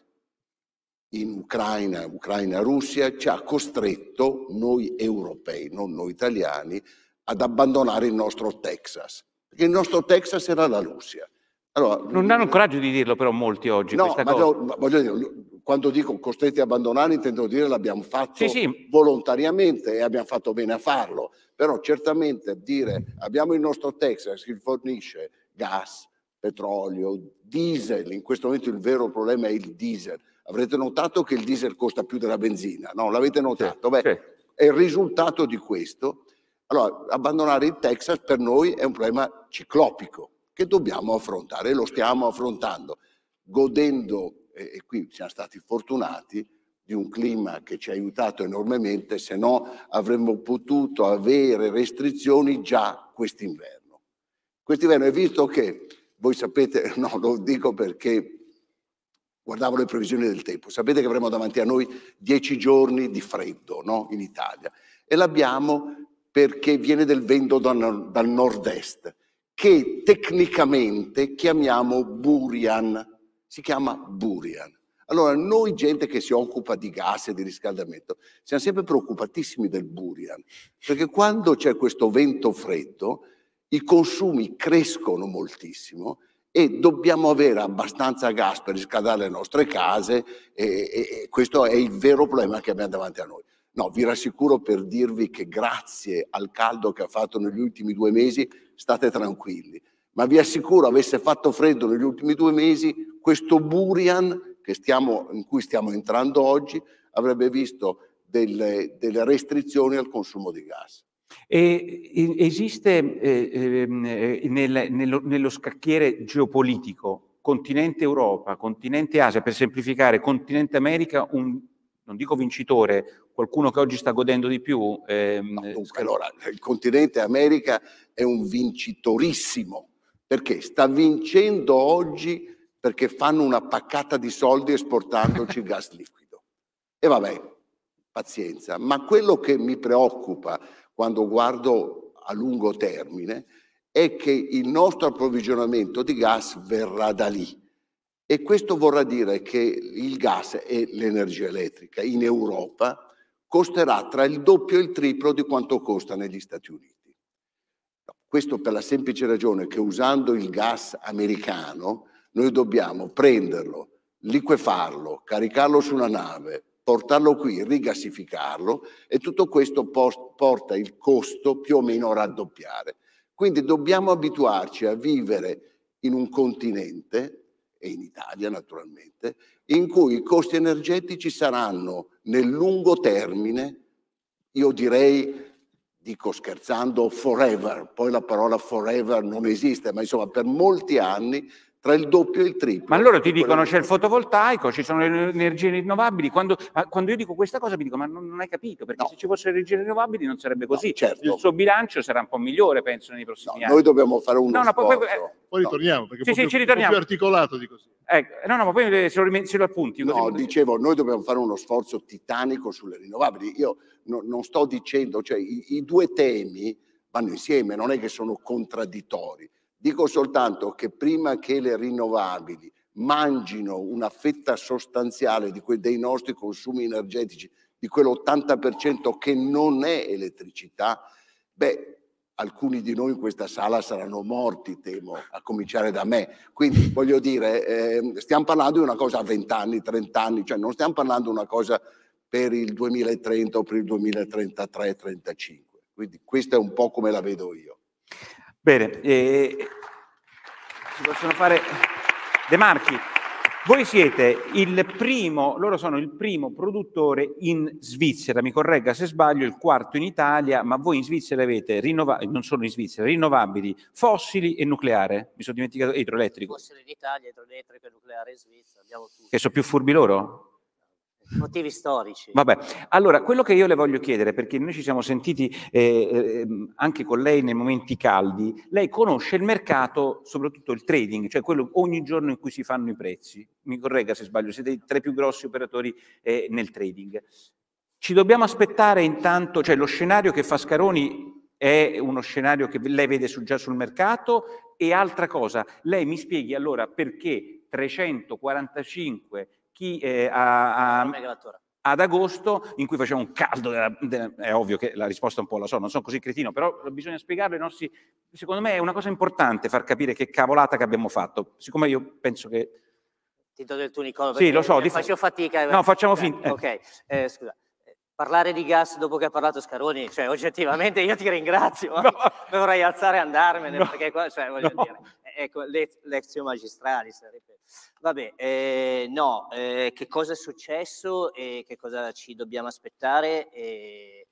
in Ucraina, Ucraina-Russia, ci ha costretto noi europei, non noi italiani, ad abbandonare il nostro Texas, perché il nostro Texas era la Russia. Allora, non mm, hanno il coraggio di dirlo però molti oggi. No, ma no, voglio dire, quando dico costretti ad abbandonare intendo dire l'abbiamo fatto sì, sì. volontariamente e abbiamo fatto bene a farlo, però certamente dire abbiamo il nostro Texas che fornisce gas, petrolio, diesel, in questo momento il vero problema è il diesel, Avrete notato che il diesel costa più della benzina, no? L'avete notato? Beh, è il risultato di questo. Allora, abbandonare il Texas per noi è un problema ciclopico che dobbiamo affrontare e lo stiamo affrontando, godendo, e qui siamo stati fortunati, di un clima che ci ha aiutato enormemente, se no avremmo potuto avere restrizioni già quest'inverno. Quest'inverno e visto che, voi sapete, no, lo dico perché guardavo le previsioni del tempo. Sapete che avremo davanti a noi dieci giorni di freddo no? in Italia e l'abbiamo perché viene del vento dal nord-est, che tecnicamente chiamiamo burian, si chiama burian. Allora, noi gente che si occupa di gas e di riscaldamento, siamo sempre preoccupatissimi del burian, perché quando c'è questo vento freddo, i consumi crescono moltissimo e dobbiamo avere abbastanza gas per riscaldare le nostre case e, e, e questo è il vero problema che abbiamo davanti a noi. No, vi rassicuro per dirvi che grazie al caldo che ha fatto negli ultimi due mesi state tranquilli, ma vi assicuro avesse fatto freddo negli ultimi due mesi questo Burian stiamo, in cui stiamo entrando oggi avrebbe visto delle, delle restrizioni al consumo di gas. E esiste eh, ehm, eh, nel, nello, nello, scacchiere geopolitico continente Europa, continente Asia, per semplificare, continente America, un, non dico vincitore, qualcuno che oggi sta godendo di più. Ehm, no, dunque, allora, il continente America è un vincitorissimo, perché sta vincendo oggi perché fanno una paccata di soldi esportandoci il gas liquido. E vabbè, pazienza, ma quello che mi preoccupa, quando guardo a lungo termine, è che il nostro approvvigionamento di gas verrà da lì. E questo vorrà dire che il gas e l'energia elettrica in Europa costerà tra il doppio e il triplo di quanto costa negli Stati Uniti. Questo per la semplice ragione che usando il gas americano noi dobbiamo prenderlo, liquefarlo, caricarlo su una nave, portarlo qui, rigassificarlo e tutto questo porta il costo più o meno a raddoppiare. Quindi dobbiamo abituarci a vivere in un continente, e in Italia naturalmente, in cui i costi energetici saranno nel lungo termine, io direi dico scherzando, forever, poi la parola forever non esiste, ma insomma per molti anni tra il doppio e il triplo. Ma allora ti dicono c'è il fotovoltaico, ci sono le energie rinnovabili. Quando, quando io dico questa cosa mi dico ma non, non hai capito, perché no. se ci fossero energie rinnovabili non sarebbe così. No, certo. Il suo bilancio sarà un po' migliore, penso, nei prossimi no, anni. Noi dobbiamo fare uno no, no, poi, eh, poi ritorniamo, perché sì, sì, ritorniamo. più articolato di così. Ecco, no, no, ma poi eh, se lo, se lo appunti. No, dicevo, noi dobbiamo fare uno sforzo titanico sulle rinnovabili. Io no, non sto dicendo, cioè i, i due temi vanno insieme, non è che sono contraddittori Dico soltanto che prima che le rinnovabili mangino una fetta sostanziale que- dei nostri consumi energetici, di quell'80% che non è elettricità, beh, alcuni di noi in questa sala saranno morti, temo, a cominciare da me. Quindi voglio dire, eh, stiamo parlando di una cosa a 20 anni, 30 anni, cioè non stiamo parlando di una cosa per il 2030 o per il 2033, 35. Quindi questa è un po' come la vedo io. Bene, eh, si possono fare De Marchi. Voi siete il primo, loro sono il primo produttore in Svizzera, mi corregga se sbaglio, il quarto in Italia, ma voi in Svizzera avete rinnovabili, non solo in Svizzera, rinnovabili, fossili e nucleare, mi sono dimenticato, idroelettrico. Fossili in Italia, idroelettrico e nucleare in Svizzera, abbiamo tutto. Che sono più furbi loro? motivi storici. Vabbè, allora quello che io le voglio chiedere, perché noi ci siamo sentiti eh, eh, anche con lei nei momenti caldi, lei conosce il mercato, soprattutto il trading, cioè quello ogni giorno in cui si fanno i prezzi. Mi corregga se sbaglio, siete i tre più grossi operatori eh, nel trading. Ci dobbiamo aspettare intanto, cioè lo scenario che fa Scaroni è uno scenario che lei vede su, già sul mercato e altra cosa, lei mi spieghi allora perché 345 chi eh, a, a ad agosto in cui faceva un caldo, della, della, è ovvio che la risposta un po' la so, non sono così cretino, però bisogna spiegarlo ai nostri, secondo me è una cosa importante far capire che cavolata che abbiamo fatto, siccome io penso che... Ti do del tuo Nicola, sì, lo so, faccio fa... fatica. Eh, no, facciamo eh, finta. Ok, eh. scusa. Parlare di gas dopo che ha parlato Scaroni, cioè oggettivamente io ti ringrazio, no. dovrei alzare e andarmene, no. perché qua, cioè, voglio no. dire, ecco, le, lezio magistrali sarebbe. Vabbè, eh, no, eh, che cosa è successo e che cosa ci dobbiamo aspettare? E,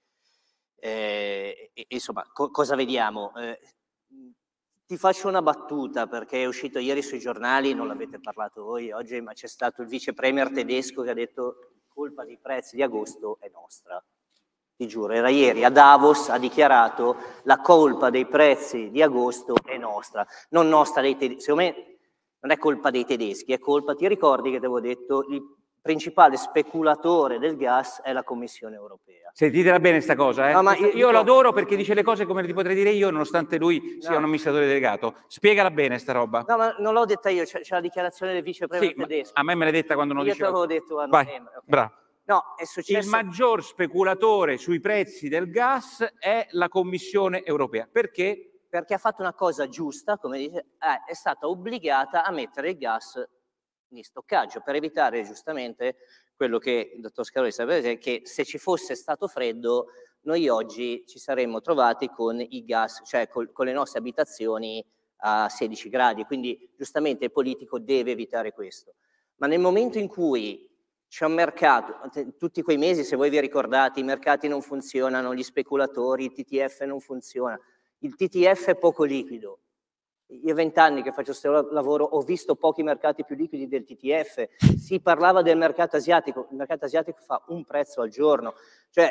eh, e, e, insomma, co cosa vediamo? Eh, ti faccio una battuta perché è uscito ieri sui giornali, non l'avete parlato voi oggi, ma c'è stato il vice premier tedesco che ha detto colpa dei prezzi di agosto è nostra ti giuro, era ieri, a Davos ha dichiarato la colpa dei prezzi di agosto è nostra, non nostra dei tedeschi, secondo me non è colpa dei tedeschi, è colpa, ti ricordi che ti avevo detto, il principale speculatore del gas è la Commissione europea. Sentitela bene questa cosa, eh? no, io, io l'adoro perché dice le cose come le potrei dire io, nonostante lui sia no. un amministratore delegato. Spiegala bene sta roba. No, ma non l'ho detta io, c'è, c'è la dichiarazione del vicepremier sì, tedesco. A me me l'hai detta quando non io dicevo. Io te l'avevo detto a novembre. Eh, okay. bravo. No, è successo... Il maggior speculatore sui prezzi del gas è la Commissione europea. Perché? Perché ha fatto una cosa giusta, come dice, eh, è stata obbligata a mettere il gas in stoccaggio per evitare giustamente quello che il dottor Scaroli sapeva, che se ci fosse stato freddo noi oggi ci saremmo trovati con i gas, cioè col, con le nostre abitazioni a 16 gradi, quindi giustamente il politico deve evitare questo. Ma nel momento in cui c'è un mercato, tutti quei mesi, se voi vi ricordate, i mercati non funzionano, gli speculatori, il TTF non funziona, il TTF è poco liquido. Io vent'anni che faccio questo lavoro ho visto pochi mercati più liquidi del TTF, si parlava del mercato asiatico, il mercato asiatico fa un prezzo al giorno, cioè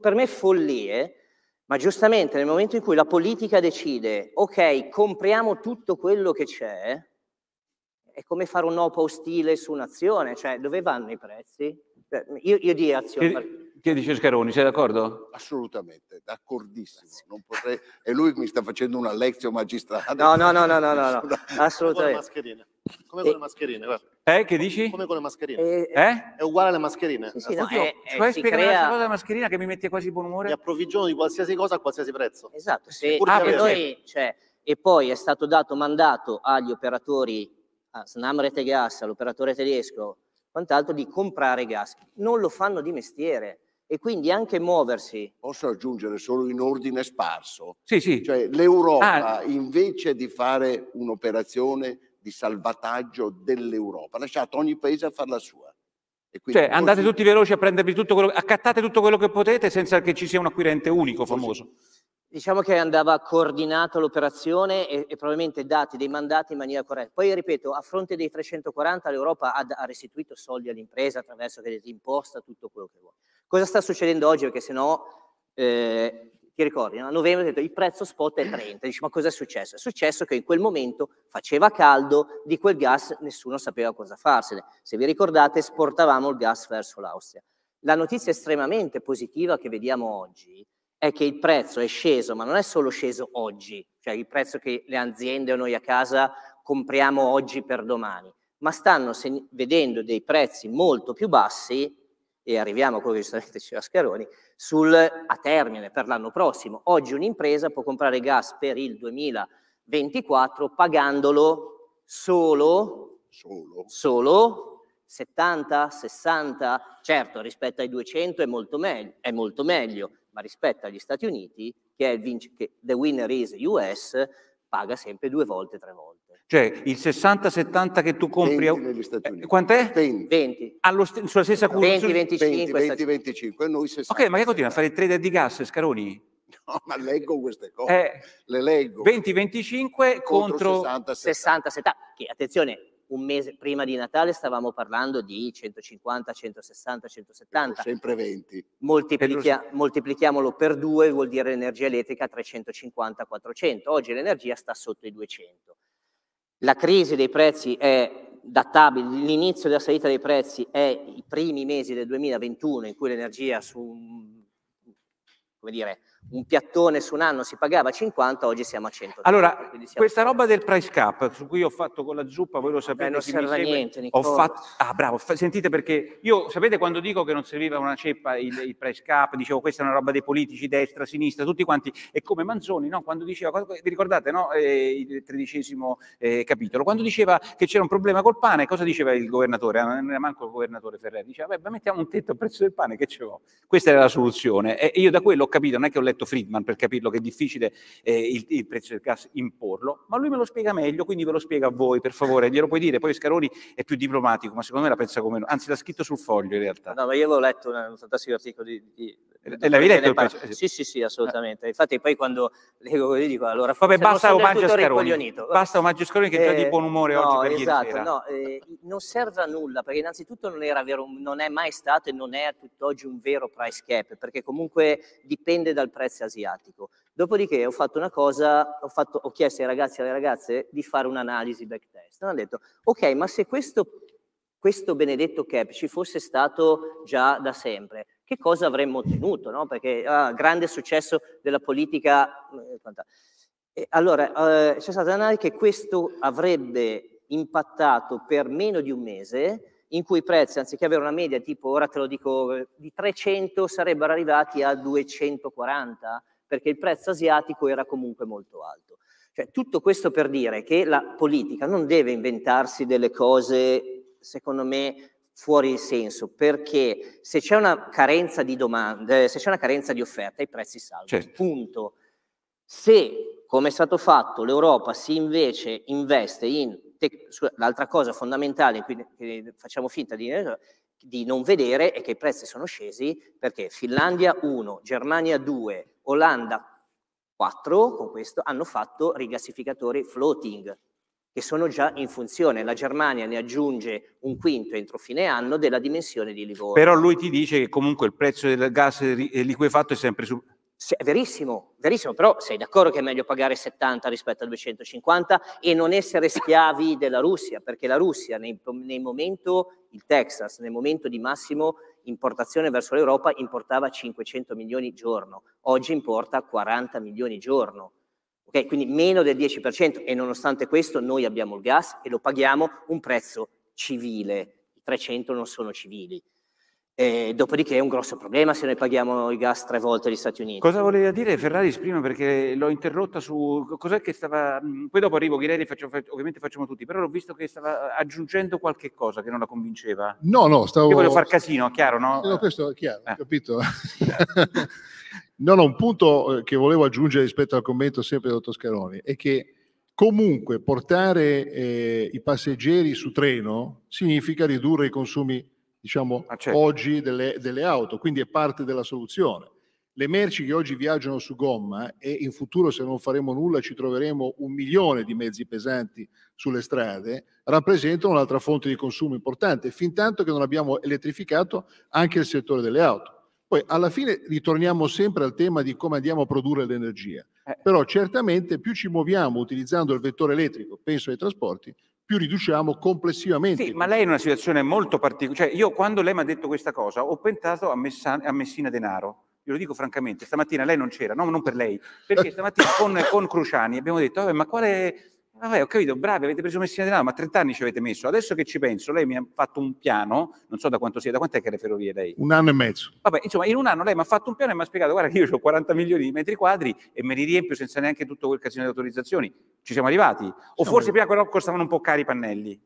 per me follie, ma giustamente nel momento in cui la politica decide, ok, compriamo tutto quello che c'è, è come fare un OPA ostile su un'azione, cioè dove vanno i prezzi? Cioè, io, io di azione... Che, che dice Scaroni, sei d'accordo? Assolutamente, d'accordissimo. Potrei... E lui mi sta facendo una lezione magistrale. No, no, no, no, no, no, no. assolutamente. Come con le eh. mascherine, guarda. Eh, che dici? Come con le mascherine. Eh? eh? eh è uguale alle mascherine. Sì, sì, no, Oddio, è, è, puoi spiegare crea... questa cosa della mascherina che mi mette quasi buon umore? Mi approvvigiono di qualsiasi cosa a qualsiasi prezzo. Esatto, sì. Ah, noi, cioè, e poi è stato dato mandato agli operatori a ah, Snam Rete Gas, all'operatore tedesco, quant'altro, di comprare gas. Non lo fanno di mestiere e quindi anche muoversi. Posso aggiungere solo in ordine sparso? Sì, sì. Cioè l'Europa ah. invece di fare un'operazione di salvataggio dell'Europa, ha lasciato ogni paese a fare la sua. Cioè, andate tutti veloci a prendervi tutto quello, accattate tutto quello che potete senza che ci sia un acquirente unico famoso. Così diciamo che andava coordinata l'operazione e, e, probabilmente dati dei mandati in maniera corretta. Poi ripeto, a fronte dei 340 l'Europa ha, ha restituito soldi all'impresa attraverso crediti imposta, tutto quello che vuole. Cosa sta succedendo oggi? Perché se no, eh, ti ricordi, a novembre ho detto il prezzo spot è 30, dici ma cosa è successo? È successo che in quel momento faceva caldo, di quel gas nessuno sapeva cosa farsene. Se vi ricordate esportavamo il gas verso l'Austria. La notizia estremamente positiva che vediamo oggi è che il prezzo è sceso, ma non è solo sceso oggi, cioè il prezzo che le aziende o noi a casa compriamo oggi per domani, ma stanno seg- vedendo dei prezzi molto più bassi, e arriviamo a quello che giustamente diceva Scaroni, sul, a termine per l'anno prossimo. Oggi un'impresa può comprare gas per il 2024 pagandolo solo, solo. solo 70, 60, certo rispetto ai 200 è molto, me- è molto meglio, ma rispetto agli Stati Uniti, che, è il vince, che the winner is US, paga sempre due volte, tre volte. Cioè il 60-70 che tu compri... 20 negli Stati eh, Uniti. Eh, quant'è? 20. 20. Allo st- sulla stessa curva? 20-25. e noi 60. Ok, ma che continua a fare il trader di gas, Scaroni? No, ma leggo queste cose. Eh, le leggo. 20-25 contro, contro 60-70. Che attenzione, un mese prima di Natale stavamo parlando di 150, 160, 170. Sempre 20. Moltiplichia- moltiplichiamolo per due, vuol dire l'energia elettrica 350, 400. Oggi l'energia sta sotto i 200. La crisi dei prezzi è databile, l'inizio della salita dei prezzi è i primi mesi del 2021 in cui l'energia su come dire, un piattone su un anno si pagava 50, oggi siamo a 100. Allora, questa roba del price cap, su cui ho fatto con la zuppa, voi lo eh, sapete, Beh, non serve niente, ho fatto... Ah, bravo, sentite perché io, sapete quando dico che non serviva una ceppa il, il price cap, dicevo questa è una roba dei politici, destra, sinistra, tutti quanti, e come Manzoni, no? quando diceva, vi ricordate, no? eh, il tredicesimo eh, capitolo, quando diceva che c'era un problema col pane, cosa diceva il governatore? Ah, non era manco il governatore Ferrer, diceva, beh, mettiamo un tetto al prezzo del pane, che ce l'ho. Questa era la soluzione. E io da quello ho capito, non è che ho letto letto Friedman per capirlo che è difficile eh, il, il, prezzo del gas imporlo, ma lui me lo spiega meglio, quindi ve lo spiega a voi, per favore, glielo puoi dire, poi Scaroni è più diplomatico, ma secondo me la pensa come noi, anzi l'ha scritto sul foglio in realtà. No, ma io l'ho letto, un fantastico articolo di... di... Eh, l'avevi letto? Il pezzo? Sì, sì, sì, assolutamente. Infatti poi quando leggo così dico, allora... Vabbè, basta omaggio Scaroni. Basta omaggio Scaroni che è già di eh, buon umore no, oggi per esatto, ieri No, eh, non serve a nulla, perché innanzitutto non era vero, non è mai stato e non è a tutt'oggi un vero price cap, perché comunque dipende dal prezzo prezzi asiatico. Dopodiché ho fatto una cosa, ho, fatto, ho chiesto ai ragazzi e alle ragazze di fare un'analisi backtest. Hanno detto, ok, ma se questo, questo benedetto cap ci fosse stato già da sempre, che cosa avremmo ottenuto? No? Perché ah, grande successo della politica. Eh, allora, eh, c'è stata un'analisi che questo avrebbe impattato per meno di un mese in cui i prezzi, anziché avere una media tipo, ora te lo dico, di 300, sarebbero arrivati a 240, perché il prezzo asiatico era comunque molto alto. Cioè, tutto questo per dire che la politica non deve inventarsi delle cose, secondo me, fuori senso, perché se c'è una carenza di domanda, eh, se c'è una carenza di offerta, i prezzi salgono. Certo. Punto. Se, come è stato fatto, l'Europa si invece investe in l'altra cosa fondamentale che facciamo finta di, eh, di, non vedere è che i prezzi sono scesi perché Finlandia 1, Germania 2, Olanda 4, con questo, hanno fatto rigassificatori floating, che sono già in funzione. La Germania ne aggiunge un quinto entro fine anno della dimensione di Livorno. Però lui ti dice che comunque il prezzo del gas liquefatto è sempre superiore se, verissimo, verissimo, però sei d'accordo che è meglio pagare 70 rispetto a 250 e non essere schiavi della Russia, perché la Russia nei, nei momento, il Texas, nel momento di massimo importazione verso l'Europa importava 500 milioni giorno, oggi importa 40 milioni giorno. Okay? Quindi meno del 10% e nonostante questo noi abbiamo il gas e lo paghiamo un prezzo civile. I 300 non sono civili. E dopodiché è un grosso problema se noi paghiamo il gas tre volte agli Stati Uniti. Cosa voleva dire Ferraris prima? Perché l'ho interrotta su cos'è che stava. Poi dopo arrivo, Ghirelli, faccio, ovviamente facciamo tutti, però ho visto che stava aggiungendo qualche cosa che non la convinceva. No, no, stavo. Io volevo far casino, chiaro, no? no questo è chiaro, ah. capito. no, no, un punto eh, che volevo aggiungere rispetto al commento sempre del dottor Scaroni è che comunque portare eh, i passeggeri su treno significa ridurre i consumi diciamo, ah, certo. oggi delle, delle, auto, quindi è parte della soluzione. Le merci che oggi viaggiano su gomma eh, e in futuro se non faremo nulla ci troveremo un milione di mezzi pesanti sulle strade, rappresentano un'altra fonte di consumo importante, fin tanto che non abbiamo elettrificato anche il settore delle auto. Poi alla fine ritorniamo sempre al tema di come andiamo a produrre l'energia, eh. però certamente più ci muoviamo utilizzando il vettore elettrico, penso ai trasporti, più riduciamo complessivamente. Sì, ma lei è in una situazione molto particolare. Cioè, io quando lei mi ha detto questa cosa ho pensato a, Messa- a Messina Denaro. Glielo dico francamente, stamattina lei non c'era, no, non per lei, perché stamattina con, con Cruciani abbiamo detto, ma quale Vabbè, ho capito, bravi, avete preso Messina Denaro, ma 30 anni ci avete messo. Adesso che ci penso, lei mi ha fatto un piano, non so da quanto sia, da quant'è che le ferrovie lei? Un anno e mezzo. Vabbè, insomma, in un anno lei mi ha fatto un piano e mi ha spiegato, guarda che io ho 40 milioni di metri quadri e me li riempio senza neanche tutto quel casino di autorizzazioni. Ci siamo arrivati? O forse prima però costavano un po' cari i pannelli?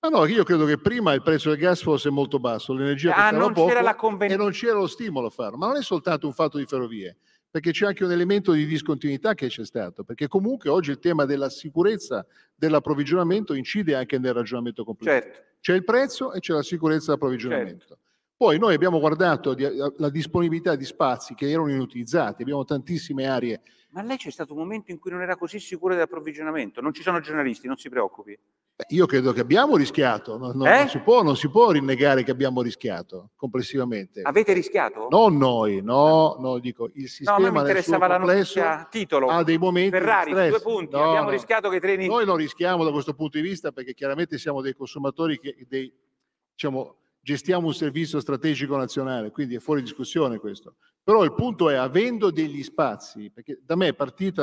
Ma no, io credo che prima il prezzo del gas fosse molto basso, l'energia ah, costava poco la conven- e non c'era lo stimolo a farlo. Ma non è soltanto un fatto di ferrovie, perché c'è anche un elemento di discontinuità che c'è stato, perché comunque oggi il tema della sicurezza dell'approvvigionamento incide anche nel ragionamento completo. Certo. C'è il prezzo e c'è la sicurezza dell'approvvigionamento. Certo. Poi noi abbiamo guardato eh, la disponibilità di spazi che erano inutilizzati, abbiamo tantissime aree. Ma lei c'è stato un momento in cui non era così sicura dell'approvvigionamento? Non ci sono giornalisti, non si preoccupi. Beh, io credo che abbiamo rischiato, non, non, eh? non, si può, non, si può, rinnegare che abbiamo rischiato complessivamente. Avete rischiato? Non noi, no, no dico il sistema. No, a me interessava la notizia titolo. Ha dei momenti Ferrari, due punti, no, abbiamo no. rischiato che i treni... Noi non rischiamo da questo punto di vista perché chiaramente siamo dei consumatori, che, dei, diciamo, gestiamo un servizio strategico nazionale, quindi è fuori discussione questo. Però il punto è, avendo degli spazi, perché da me è partito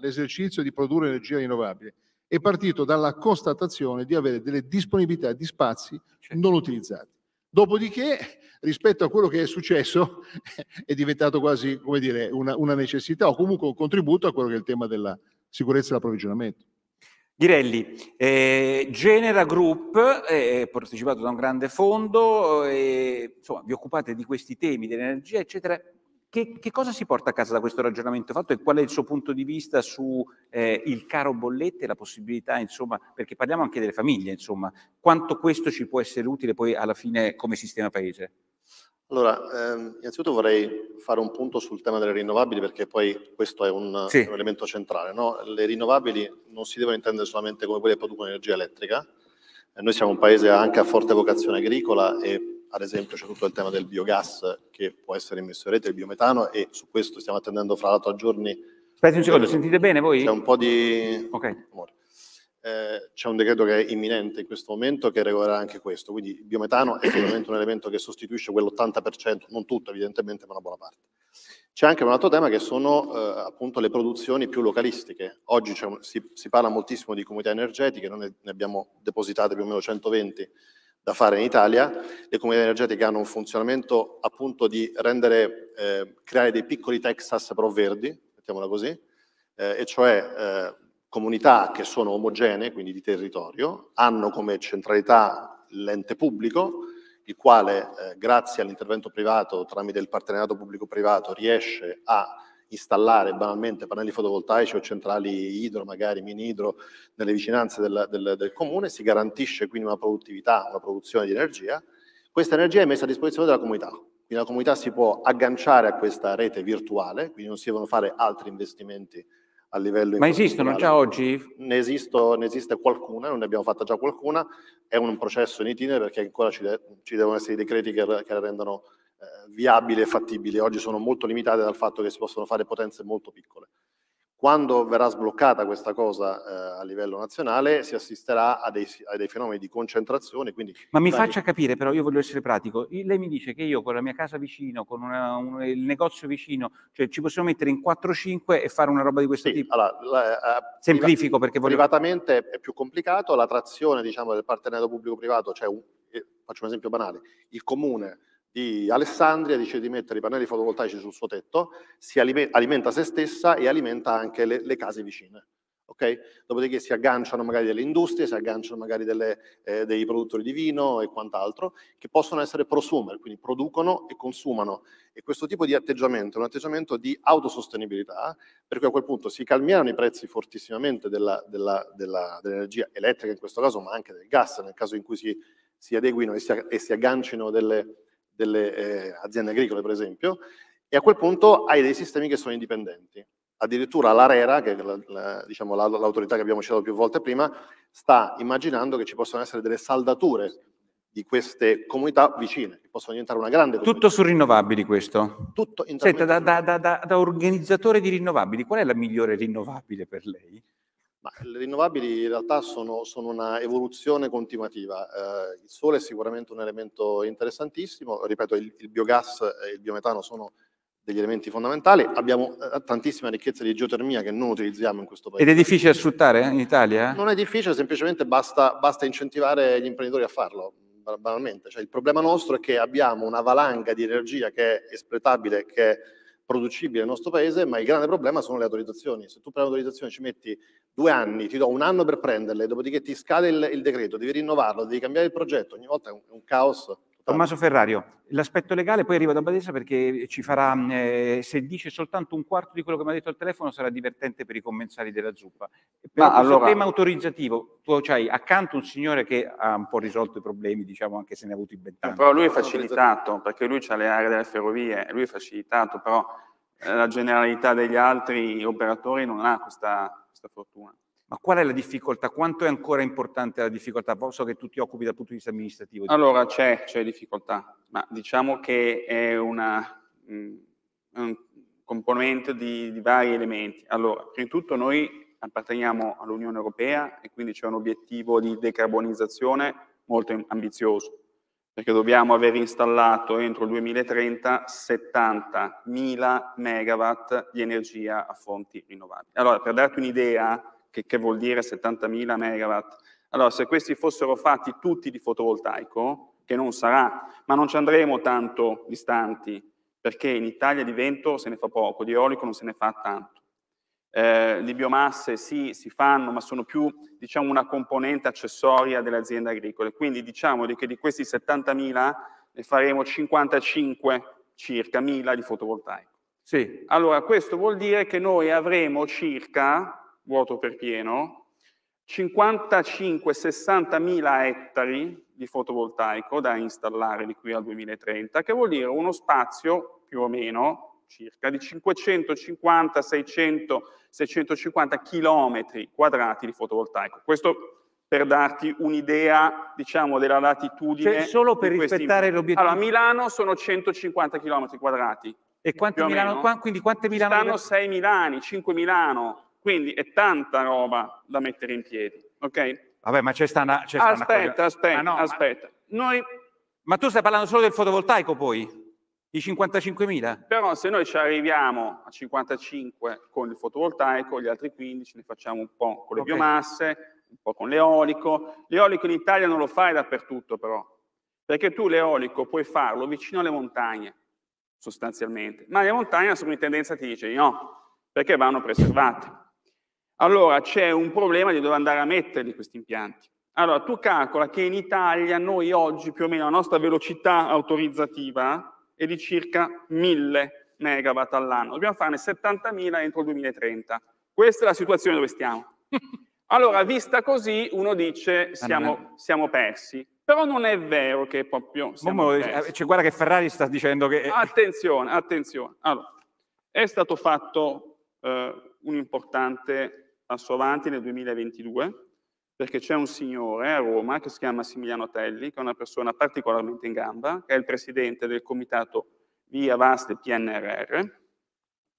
l'esercizio di produrre energia rinnovabile, è partito dalla constatazione di avere delle disponibilità di spazi certo. non utilizzati. Dopodiché, rispetto a quello che è successo, è diventato quasi dire, una, una necessità o comunque un contributo a quello che è il tema della sicurezza e dell'approvvigionamento. Ghirelli, eh, Genera Group eh, è partecipato da un grande fondo, eh, insomma, vi occupate di questi temi dell'energia, eccetera. Che, che, cosa si porta a casa da questo ragionamento fatto e qual è il suo punto di vista su eh, caro bollette e la possibilità, insomma, perché parliamo anche delle famiglie, insomma, quanto questo ci può essere utile poi alla fine come sistema paese? Allora, ehm, innanzitutto vorrei fare un punto sul tema delle rinnovabili perché poi questo è un, sì. un elemento centrale. No? Le rinnovabili non si devono intendere solamente come quelle che producono energia elettrica. Eh, noi siamo un paese anche a forte vocazione agricola e ad esempio c'è tutto il tema del biogas che può essere messo in rete, il biometano e su questo stiamo attendendo fra l'altro a giorni. Aspetti un secondo, eh, sentite bene voi? C'è un po' di... Ok. Amore. Eh, c'è un decreto che è imminente in questo momento che regolerà anche questo, quindi il biometano è sicuramente un elemento che sostituisce quell'80%, non tutto evidentemente, ma una buona parte. C'è anche un altro tema che sono eh, appunto le produzioni più localistiche. Oggi un, si, si, parla moltissimo di comunità energetiche, noi ne, abbiamo depositate più o meno 120 da fare in Italia. Le comunità energetiche hanno un funzionamento appunto di rendere, eh, creare dei piccoli Texas però verdi, mettiamola così, eh, e cioè eh, comunità che sono omogenee, quindi di territorio, hanno come centralità l'ente pubblico, il quale eh, grazie all'intervento privato tramite il partenariato pubblico-privato riesce a installare banalmente pannelli fotovoltaici o centrali idro, magari mini idro, nelle vicinanze del, del, del comune, si garantisce quindi una produttività, una produzione di energia, questa energia è messa a disposizione della comunità. Quindi la comunità si può agganciare a questa rete virtuale, quindi non si devono fare altri investimenti a livello Ma esistono già oggi? Ne, esisto, ne, esiste qualcuna, ne abbiamo fatta già qualcuna, è un processo in itinere perché ancora ci, de- ci devono essere i decreti che, che la rendono eh, viabile e fattibile. Oggi sono molto limitate dal fatto che si possono fare potenze molto piccole. Quando verrà sbloccata questa cosa eh, a livello nazionale si assisterà a dei, a dei fenomeni di concentrazione. Ma mi faccia capire però, io voglio essere pratico, lei mi dice che io con la mia casa vicino, con una, un, il negozio vicino, cioè ci possiamo mettere in 4-5 e fare una roba di questo sì, tipo? Allora, la, uh, Semplifico perché voglio... Privatamente è più complicato, la trazione diciamo, del partenariato pubblico-privato, cioè un, eh, faccio un esempio banale, il comune di Alessandria dice di mettere i pannelli fotovoltaici sul suo tetto, si alimenta se stessa e alimenta anche le, le case vicine. Okay? Dopodiché si agganciano magari delle industrie, si agganciano magari delle, eh, dei produttori di vino e quant'altro, che possono essere prosumer, quindi producono e consumano. E questo tipo di atteggiamento è un atteggiamento di autosostenibilità, perché a quel punto si calmieranno i prezzi fortissimamente dell'energia elettrica in questo caso, ma anche del gas, nel caso in cui si, si adeguino e si, e si aggancino delle delle eh, aziende agricole, per esempio, e a quel punto hai dei sistemi che sono indipendenti. Addirittura l'ARERA, che è la, la, diciamo, l'autorità che abbiamo citato più volte prima, sta immaginando che ci possano essere delle saldature di queste comunità vicine, che possono diventare una grande comunità. Tutto su rinnovabili questo? Tutto in Senta, da, da, da, da organizzatore di rinnovabili, qual è la migliore rinnovabile per lei? Ma le rinnovabili in realtà sono, sono una evoluzione continuativa. Eh, il sole è sicuramente un elemento interessantissimo, ripeto, il, il, biogas e il biometano sono degli elementi fondamentali, abbiamo eh, tantissima ricchezza di geotermia che non utilizziamo in questo paese. Ed è difficile da sfruttare eh, in Italia? Eh? Non è difficile, semplicemente basta, basta incentivare gli imprenditori a farlo banalmente. Cioè, il problema nostro è che abbiamo una valanga di energia che è espletabile, che è producibile nel nostro paese, ma il grande problema sono le autorizzazioni. Se tu prendi un'autorizzazione ci metti due anni, ti do un anno per prenderle, dopodiché ti scade il, il decreto, devi rinnovarlo, devi cambiare il progetto, ogni volta è un, è un caos Tommaso Ferrario, l'aspetto legale, poi arriva da Badessa perché ci farà, eh, se dice soltanto un quarto di quello che mi ha detto al telefono sarà divertente per i commensali della zuppa. Per Ma allora... tema autorizzativo, tu hai accanto un signore che ha un po' risolto i problemi, diciamo anche se ne ha avuto ben tanti. Però lui è facilitato, perché lui ha le aree delle ferrovie, lui è facilitato, però eh, la generalità degli altri operatori non ha questa, questa fortuna. Ma qual è la difficoltà? Quanto è ancora importante la difficoltà? So che tu ti occupi dal punto di vista amministrativo. allora c'è, c'è, difficoltà, ma diciamo che è una, mh, mm, un componente di, di, vari elementi. Allora, prima di tutto noi apparteniamo all'Unione Europea e quindi c'è un obiettivo di decarbonizzazione molto ambizioso, perché dobbiamo aver installato entro il 2030 70.000 megawatt di energia a fonti rinnovabili. Allora, per darti un'idea, che, che vuol dire 70.000 megawatt. Allora, se questi fossero fatti tutti di fotovoltaico, che non sarà, ma non ci andremo tanto distanti, perché in Italia di vento se ne fa poco, di eolico non se ne fa tanto. Eh, di biomasse sì, si fanno, ma sono più diciamo, una componente accessoria delle aziende agricole. Quindi diciamo che di questi 70.000 ne faremo 55 circa 1.000 di fotovoltaico. Sì. Allora questo vuol dire che noi avremo circa vuoto per pieno, 55 60000 ettari di fotovoltaico da installare di qui al 2030, che vuol dire uno spazio più o meno circa di 550, 600, 650 chilometri quadrati di fotovoltaico. Questo per darti un'idea, diciamo, della latitudine. Cioè, solo per rispettare l'obiettivo. Allora, a Milano sono 150 km quadrati. E quanti Milano, quindi quanti Milano? Ci stanno 6 Milani, 5 Milano, quindi è tanta roba da mettere in piedi, ok? Vabbè, ma c'è sta una... C'è sta aspetta, una cosa... aspetta, ma no, aspetta. Ma... Noi... ma tu stai parlando solo del fotovoltaico poi? I 55.000? Però se noi ci arriviamo a 55 con il fotovoltaico, gli altri 15 ne facciamo un po' con le okay. biomasse, un po' con l'eolico. L'eolico in Italia non lo fai dappertutto però, perché tu l'eolico puoi farlo vicino alle montagne, sostanzialmente. Ma le montagne la sovrintendenza ti dice di no, perché vanno preservate allora c'è un problema di dove andare a metterli questi impianti. Allora, tu calcola che in Italia noi oggi più o meno la nostra velocità autorizzativa è di circa 1000 megawatt all'anno. Dobbiamo farne 70.000 entro il 2030. Questa è la situazione dove stiamo. Allora, vista così, uno dice ah, siamo, siamo persi. Però non è vero che proprio siamo eh, Cioè, guarda che Ferrari sta dicendo che... Attenzione, attenzione. Allora, è stato fatto eh, un importante passo avanti nel 2022, perché c'è un signore a Roma che si chiama Similiano Telli, che è una persona particolarmente in gamba, che è il presidente del comitato Via Vaste PNRR,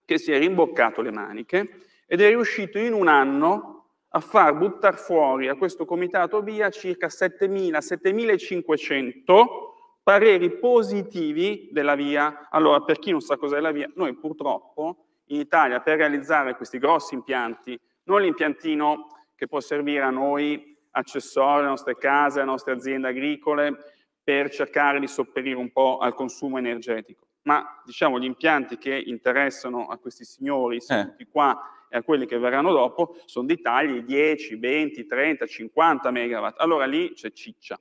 che si è rimboccato le maniche ed è riuscito in un anno a far buttare fuori a questo comitato via circa 7.000-7.500 pareri positivi della via. Allora, per chi non sa cos'è la via, noi purtroppo in Italia per realizzare questi grossi impianti non l'impiantino che può servire a noi, accessori, alle nostre case, alle nostre aziende agricole, per cercare di sopperire un po' al consumo energetico. Ma diciamo gli impianti che interessano a questi signori, eh. Di qua e a quelli che verranno dopo, sono di tagli 10, 20, 30, 50 megawatt. Allora lì c'è ciccia.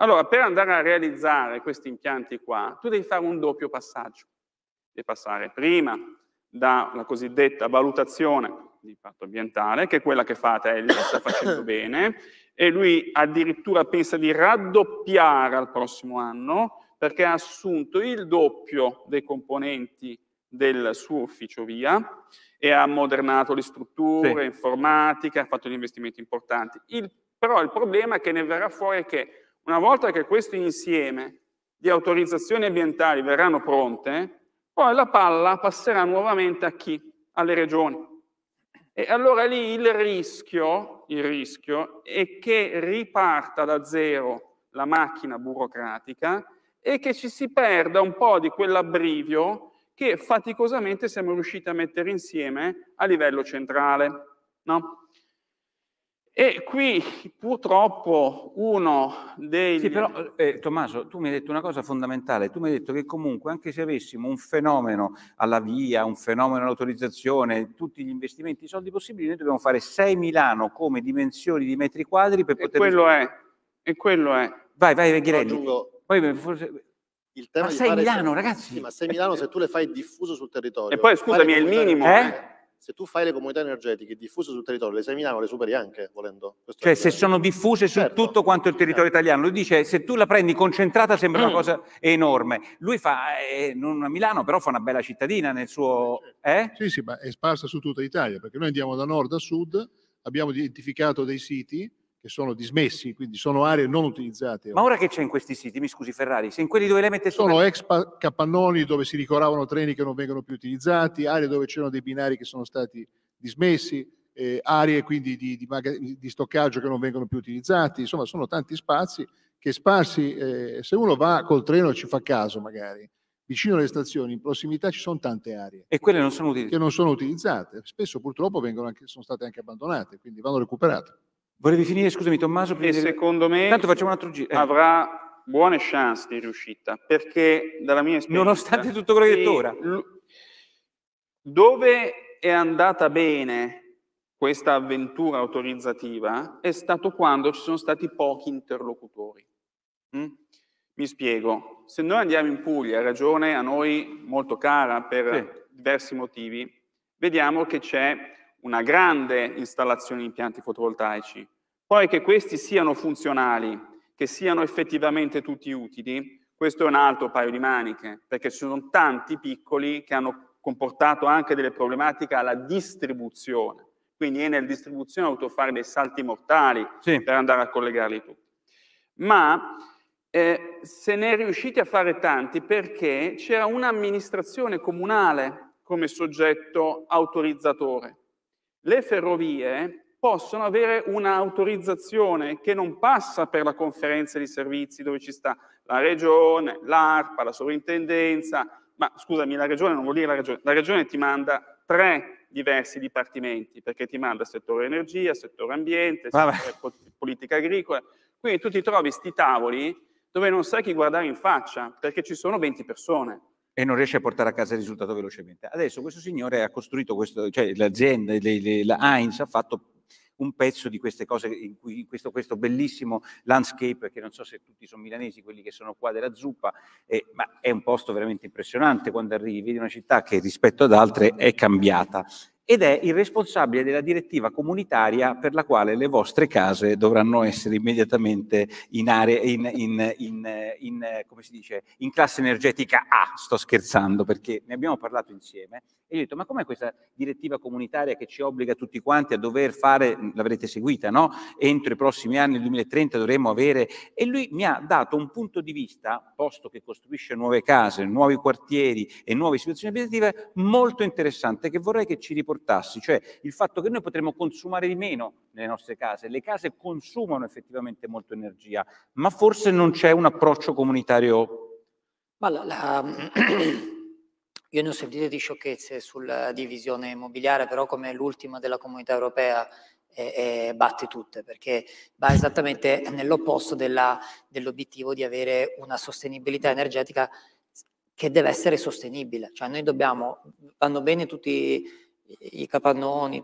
Allora, per andare a realizzare questi impianti qua, tu devi fare un doppio passaggio. Devi passare prima dalla cosiddetta valutazione di impatto ambientale, che è quella che fa Atelli, che sta facendo bene, e lui addirittura pensa di raddoppiare al prossimo anno perché ha assunto il doppio dei componenti del suo ufficio via e ha modernato le strutture sì. informatiche, ha fatto gli investimenti importanti. Il, però il problema che ne verrà fuori è che una volta che questo insieme di autorizzazioni ambientali verranno pronte, poi la palla passerà nuovamente a chi? Alle regioni. E allora lì il rischio, il rischio è che riparta da zero la macchina burocratica e che ci si perda un po' di quell'abbrivio che faticosamente siamo riusciti a mettere insieme a livello centrale. No? E qui purtroppo uno dei... Sì, però eh, eh, Tommaso, tu mi hai detto una cosa fondamentale, tu mi hai detto che comunque anche se avessimo un fenomeno alla via, un fenomeno all'autorizzazione, tutti gli investimenti, i soldi possibili, noi dobbiamo fare 6 Milano come dimensioni di metri quadri per poter... E quello è, e quello è. Vai, vai, Ghirelli. Aggiungo... Poi forse... Il tema ma sei Milano, se... ragazzi. Sì, ma 6 Milano se tu le fai diffuso sul territorio. E poi scusami, è il minimo. Eh? se tu fai le comunità energetiche diffuse sul territorio, le seminano, le superi anche, volendo. cioè se sono diffuse su certo. tutto quanto il territorio certo. italiano. Lui dice, se tu la prendi concentrata sembra una mm. cosa enorme. Lui fa, eh, non a Milano, però fa una bella cittadina nel suo... Eh? Sì, sì, ma è sparsa su tutta l'Italia, perché noi andiamo da nord a sud, abbiamo identificato dei siti che sono dismessi, quindi sono aree non utilizzate. Ma ora che c'è in questi siti, mi scusi Ferrari, se in quelli dove le mette sono sopra... ex capannoni dove si ricoravano treni che non vengono più utilizzati, aree dove c'erano dei binari che sono stati dismessi, eh, aree quindi di, di, di, stoccaggio che non vengono più utilizzati, insomma sono tanti spazi che sparsi, eh, se uno va col treno e ci fa caso magari, vicino alle stazioni, in prossimità ci sono tante aree. E quelle non sono utilizzate? Che non sono utilizzate, spesso purtroppo anche, sono state anche abbandonate, quindi vanno recuperate. Volevi finire, scusami Tommaso. E di... secondo me Tanto facciamo un altro giro. Eh. avrà buone chance di riuscita, perché dalla mia esperienza... Nonostante tutto quello che hai detto ora. dove è andata bene questa avventura autorizzativa è stato quando ci sono stati pochi interlocutori. Mm? Mi spiego, se noi andiamo in Puglia, ragione a noi molto cara per sì. diversi motivi, vediamo che c'è una grande installazione di impianti fotovoltaici, poi che questi siano funzionali, che siano effettivamente tutti utili, questo è un altro paio di maniche, perché ci sono tanti piccoli che hanno comportato anche delle problematiche alla distribuzione. Quindi Enel Distribuzione ha dovuto fare dei salti mortali sì. per andare a collegarli tutti. Ma eh, se ne è riusciti a fare tanti perché c'era un'amministrazione comunale come soggetto autorizzatore le ferrovie possono avere un'autorizzazione che non passa per la conferenza di servizi dove ci sta la regione, l'ARPA, la sovrintendenza, ma scusami, la regione non vuol dire la regione, la regione ti manda tre diversi dipartimenti, perché ti manda settore energia, settore ambiente, Vabbè. settore politica agricola, quindi tu ti trovi sti tavoli dove non sai chi guardare in faccia, perché ci sono 20 persone e non riesce a portare a casa il risultato velocemente. Adesso questo signore ha costruito questo, cioè l'azienda, le, le, la Heinz ha fatto un pezzo di queste cose, in cui, questo, questo, bellissimo landscape, che non so se tutti sono milanesi, quelli che sono qua della zuppa, eh, ma è un posto veramente impressionante quando arrivi, vedi una città che rispetto ad altre è cambiata ed è il responsabile della direttiva comunitaria per la quale le vostre case dovranno essere immediatamente in, area, in, in, in dice, in classe energetica A. Sto scherzando perché ne abbiamo parlato insieme e gli ho detto ma com'è questa direttiva comunitaria che ci obbliga tutti quanti a dover fare, l'avrete seguita, no? entro i prossimi anni, il 2030 dovremmo avere... E lui mi ha dato un punto di vista, posto che costruisce nuove case, nuovi quartieri e nuove situazioni abitative, molto interessante che vorrei che ci riportasse ridurtassi, cioè il fatto che noi potremo consumare di meno nelle nostre case, le case consumano effettivamente molto energia, ma forse non c'è un approccio comunitario. Ma la, la... Io ne ho sentite di sciocchezze sulla divisione immobiliare, però come l'ultima della comunità europea e, eh, e eh, batte tutte, perché va esattamente nell'opposto della, dell'obiettivo di avere una sostenibilità energetica che deve essere sostenibile. Cioè noi dobbiamo, vanno bene tutti i capannoni,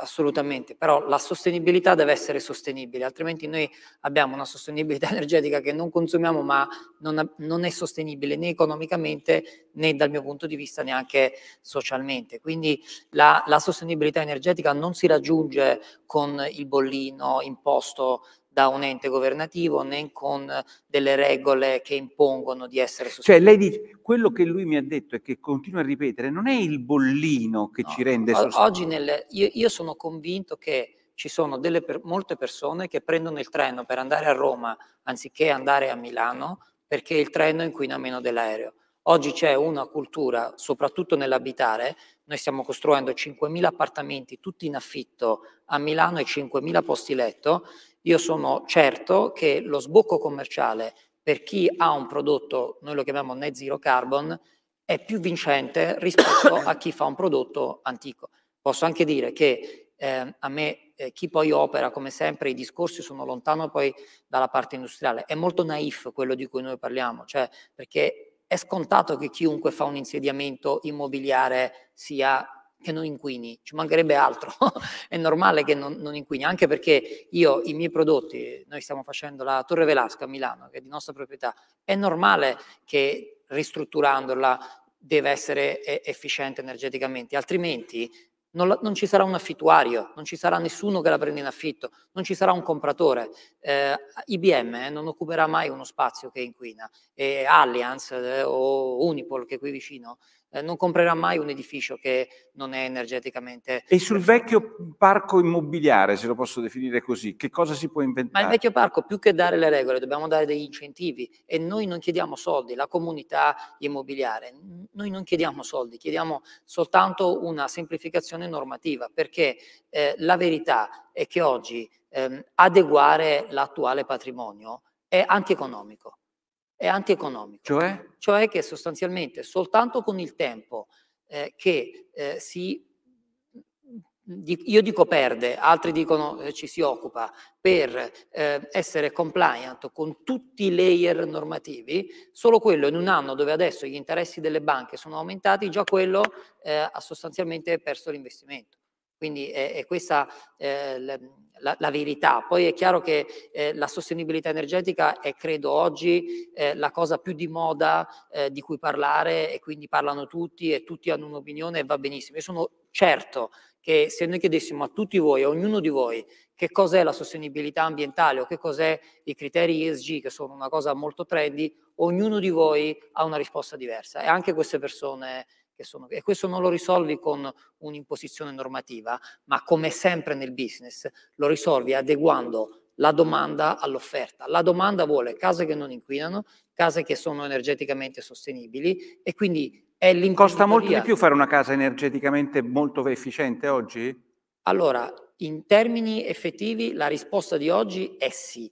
assolutamente, però la sostenibilità deve essere sostenibile, altrimenti noi abbiamo una sostenibilità energetica che non consumiamo ma non, non è sostenibile né economicamente né dal mio punto di vista neanche socialmente. Quindi la, la sostenibilità energetica non si raggiunge con il bollino imposto da un ente governativo né con delle regole che impongono di essere sostenute. Cioè lei dice, quello che lui mi ha detto e che continua a ripetere, non è il bollino che no, ci rende sostenibili. Oggi nel, io, io, sono convinto che ci sono delle, per, molte persone che prendono il treno per andare a Roma anziché andare a Milano perché il treno inquina meno dell'aereo. Oggi c'è una cultura, soprattutto nell'abitare, noi stiamo costruendo 5.000 appartamenti tutti in affitto a Milano e 5.000 posti letto io sono certo che lo sbocco commerciale per chi ha un prodotto, noi lo chiamiamo net zero carbon, è più vincente rispetto a chi fa un prodotto antico. Posso anche dire che eh, a me eh, chi poi opera, come sempre, i discorsi sono lontano poi dalla parte industriale. È molto naif quello di cui noi parliamo, cioè perché è scontato che chiunque fa un insediamento immobiliare sia che non inquini, ci mancherebbe altro, è normale che non, non, inquini, anche perché io i miei prodotti, noi stiamo facendo la Torre Velasca a Milano, che è di nostra proprietà, è normale che ristrutturandola deve essere efficiente energeticamente, altrimenti non, non, ci sarà un affittuario, non ci sarà nessuno che la prende in affitto, non ci sarà un compratore. Eh, IBM eh, non occuperà mai uno spazio che inquina, e Allianz eh, o Unipol che è qui vicino eh, non comprerà mai un edificio che non è energeticamente... E sul vecchio parco immobiliare, se lo posso definire così, che cosa si può inventare? Ma il vecchio parco, più che dare le regole, dobbiamo dare degli incentivi e noi non chiediamo soldi, la comunità immobiliare, noi non chiediamo soldi, chiediamo soltanto una semplificazione normativa, perché eh, la verità è che oggi ehm, adeguare l'attuale patrimonio è antieconomico è antieconomico. Cioè? Cioè che sostanzialmente soltanto con il tempo eh, che eh, si, di, io dico perde, altri dicono eh, ci si occupa, per eh, essere compliant con tutti i layer normativi, solo quello in un anno dove adesso gli interessi delle banche sono aumentati, già quello eh, ha sostanzialmente perso l'investimento. Quindi è, è questa eh, la, la, verità. Poi è chiaro che eh, la sostenibilità energetica è, credo, oggi eh, la cosa più di moda eh, di cui parlare e quindi parlano tutti e tutti hanno un'opinione e va benissimo. Io sono certo che se noi chiedessimo a tutti voi, a ognuno di voi, che cos'è la sostenibilità ambientale o che cos'è i criteri ESG, che sono una cosa molto trendy, ognuno di voi ha una risposta diversa e anche queste persone sono, e questo non lo risolvi con un'imposizione normativa, ma come sempre nel business lo risolvi adeguando la domanda all'offerta. La domanda vuole case che non inquinano, case che sono energeticamente sostenibili e quindi è l'impresa. Costa molto di più fare una casa energeticamente molto efficiente oggi? Allora, in termini effettivi la risposta di oggi è sì,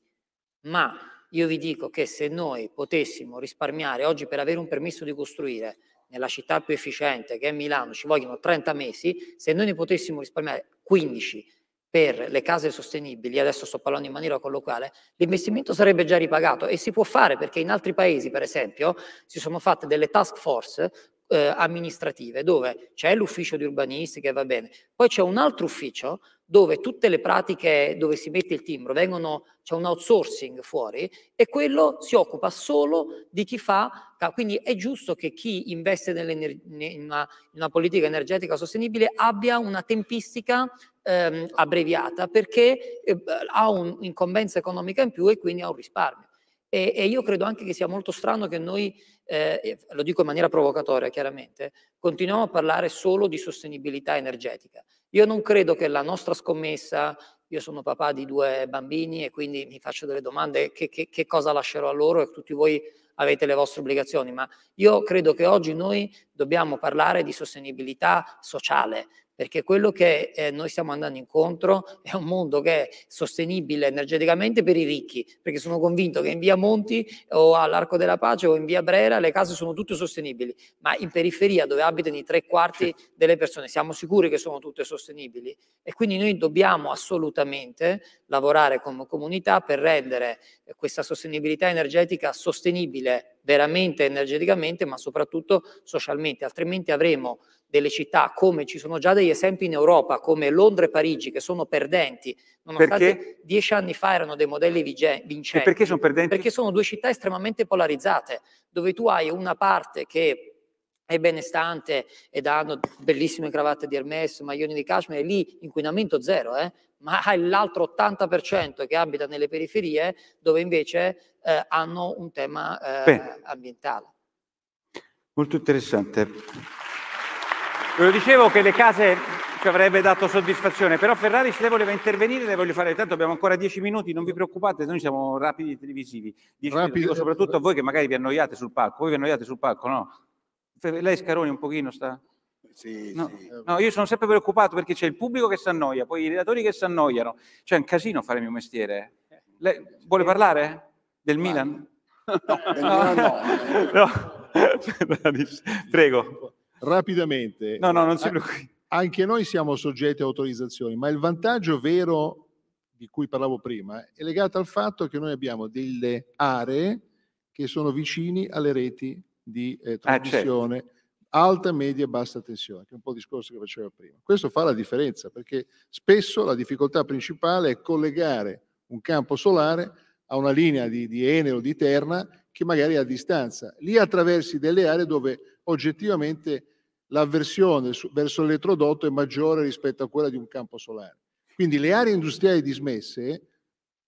ma io vi dico che se noi potessimo risparmiare oggi per avere un permesso di costruire nella città più efficiente che è Milano ci vogliono 30 mesi, se noi ne potessimo risparmiare 15 per le case sostenibili, adesso sto parlando in maniera colloquiale, l'investimento sarebbe già ripagato e si può fare perché in altri paesi, per esempio, si sono fatte delle task force eh, amministrative dove c'è l'ufficio di urbanistica e va bene, poi c'è un altro ufficio dove tutte le pratiche dove si mette il timbro vengono, c'è un outsourcing fuori e quello si occupa solo di chi fa, quindi è giusto che chi investe in una, una, politica energetica sostenibile abbia una tempistica ehm, abbreviata perché eh, ha un'incombenza economica in più e quindi ha un risparmio. E, e, io credo anche che sia molto strano che noi, eh, lo dico in maniera provocatoria chiaramente, continuiamo a parlare solo di sostenibilità energetica. Io non credo che la nostra scommessa, io sono papà di due bambini e quindi mi faccio delle domande che, che, che cosa lascerò a loro e tutti voi avete le vostre obbligazioni, ma io credo che oggi noi dobbiamo parlare di sostenibilità sociale, perché quello che eh, noi stiamo andando incontro è un mondo che è sostenibile energeticamente per i ricchi, perché sono convinto che in via Monti o all'Arco della Pace o in via Brera le case sono tutte sostenibili, ma in periferia dove abitano i tre quarti delle persone siamo sicuri che sono tutte sostenibili e quindi noi dobbiamo assolutamente lavorare come comunità per rendere questa sostenibilità energetica sostenibile veramente energeticamente, ma soprattutto socialmente, altrimenti avremo delle città come ci sono già degli esempi in Europa, come Londra e Parigi, che sono perdenti, nonostante perché? dieci anni fa erano dei modelli vincenti. E perché sono perdenti? Perché sono due città estremamente polarizzate, dove tu hai una parte che è benestante ed hanno bellissime cravatte di Hermes, maglioni di cashmere, lì inquinamento zero, eh? ma l'altro 80% che abita nelle periferie dove invece eh, hanno un tema eh, ambientale. Molto interessante. Ve lo dicevo che le case ci avrebbe dato soddisfazione, però Ferrari se voleva intervenire, le voglio fare, tanto abbiamo ancora dieci minuti, non vi preoccupate, noi siamo rapidi televisivi, dieci Rapido. soprattutto a voi che magari vi annoiate sul palco, voi vi annoiate sul palco, no? Lei Scaroni un pochino sta... Sì, no, sì. no, io sono sempre preoccupato perché c'è il pubblico che si annoia, poi i relatori che si annoiano. Cioè è un casino fare il mio mestiere. Lei vuole eh, parlare del Milan? No, del no. no. Prego. Rapidamente. No, no, non si preoccupi. Anche noi siamo soggetti a autorizzazioni, ma il vantaggio vero di cui parlavo prima è legato al fatto che noi abbiamo delle aree che sono vicine alle reti di eh, eh certo. trasmissione ah, certo. alta, media e bassa tensione, che è un po' il discorso che faceva prima. Questo fa la differenza perché spesso la difficoltà principale è collegare un campo solare a una linea di, di Enel o di Terna che magari è a distanza. Lì attraversi delle aree dove oggettivamente l'avversione verso l'elettrodotto è maggiore rispetto a quella di un campo solare. Quindi le aree industriali dismesse,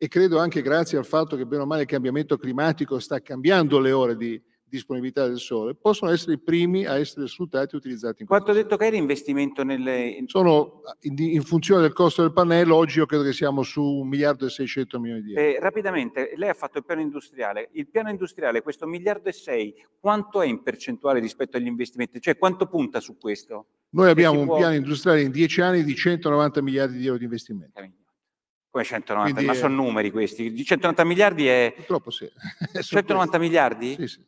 e credo anche grazie al fatto che bene o male il cambiamento climatico sta cambiando le ore di, disponibilità del sole, possono essere i primi a essere sfruttati e utilizzati. In Quanto ha detto che è l'investimento nelle... Sono, in, in, funzione del costo del pannello, oggi io credo che siamo su 1 miliardo e 600 milioni di euro. Eh, rapidamente, lei ha fatto il piano industriale. Il piano industriale, questo miliardo e 6, quanto è in percentuale rispetto agli investimenti? Cioè quanto punta su questo? Noi abbiamo un può... piano industriale in 10 anni di 190 miliardi di euro di investimenti. Come 190? Quindi, ma sono numeri questi. 190 miliardi è... Purtroppo sì. 190 miliardi? Sì, sì.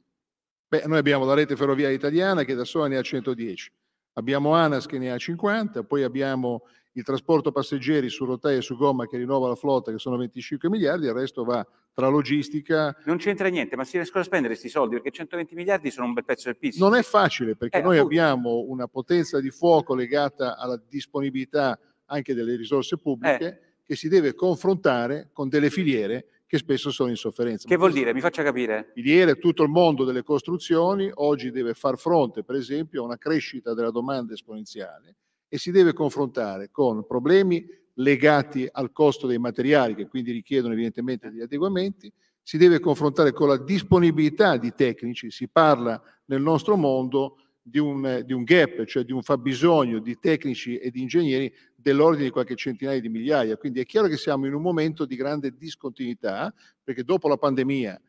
Beh, noi abbiamo la rete ferroviaria italiana che da sola ne ha 110, abbiamo ANAS che ne ha 50, poi abbiamo il trasporto passeggeri su rotaia e su gomma che rinnova la flotta che sono 25 miliardi, il resto va tra logistica. Non c'entra niente, ma si riescono a spendere questi soldi perché 120 miliardi sono un bel pezzo del pizzo. Non è facile perché eh, noi appunto. abbiamo una potenza di fuoco legata alla disponibilità anche delle risorse pubbliche eh. che si deve confrontare con delle filiere che spesso sono in sofferenza. Che vuol dire? Mi faccia capire. Ieri tutto il mondo delle costruzioni oggi deve far fronte, per esempio, a una crescita della domanda esponenziale e si deve confrontare con problemi legati al costo dei materiali, che quindi richiedono evidentemente degli adeguamenti, si deve confrontare con la disponibilità di tecnici, si parla nel nostro mondo di un, di un gap, cioè di un fabbisogno di tecnici e di ingegneri dell'ordine di qualche centinaia di migliaia. Quindi è chiaro che siamo in un momento di grande discontinuità, perché dopo la pandemia,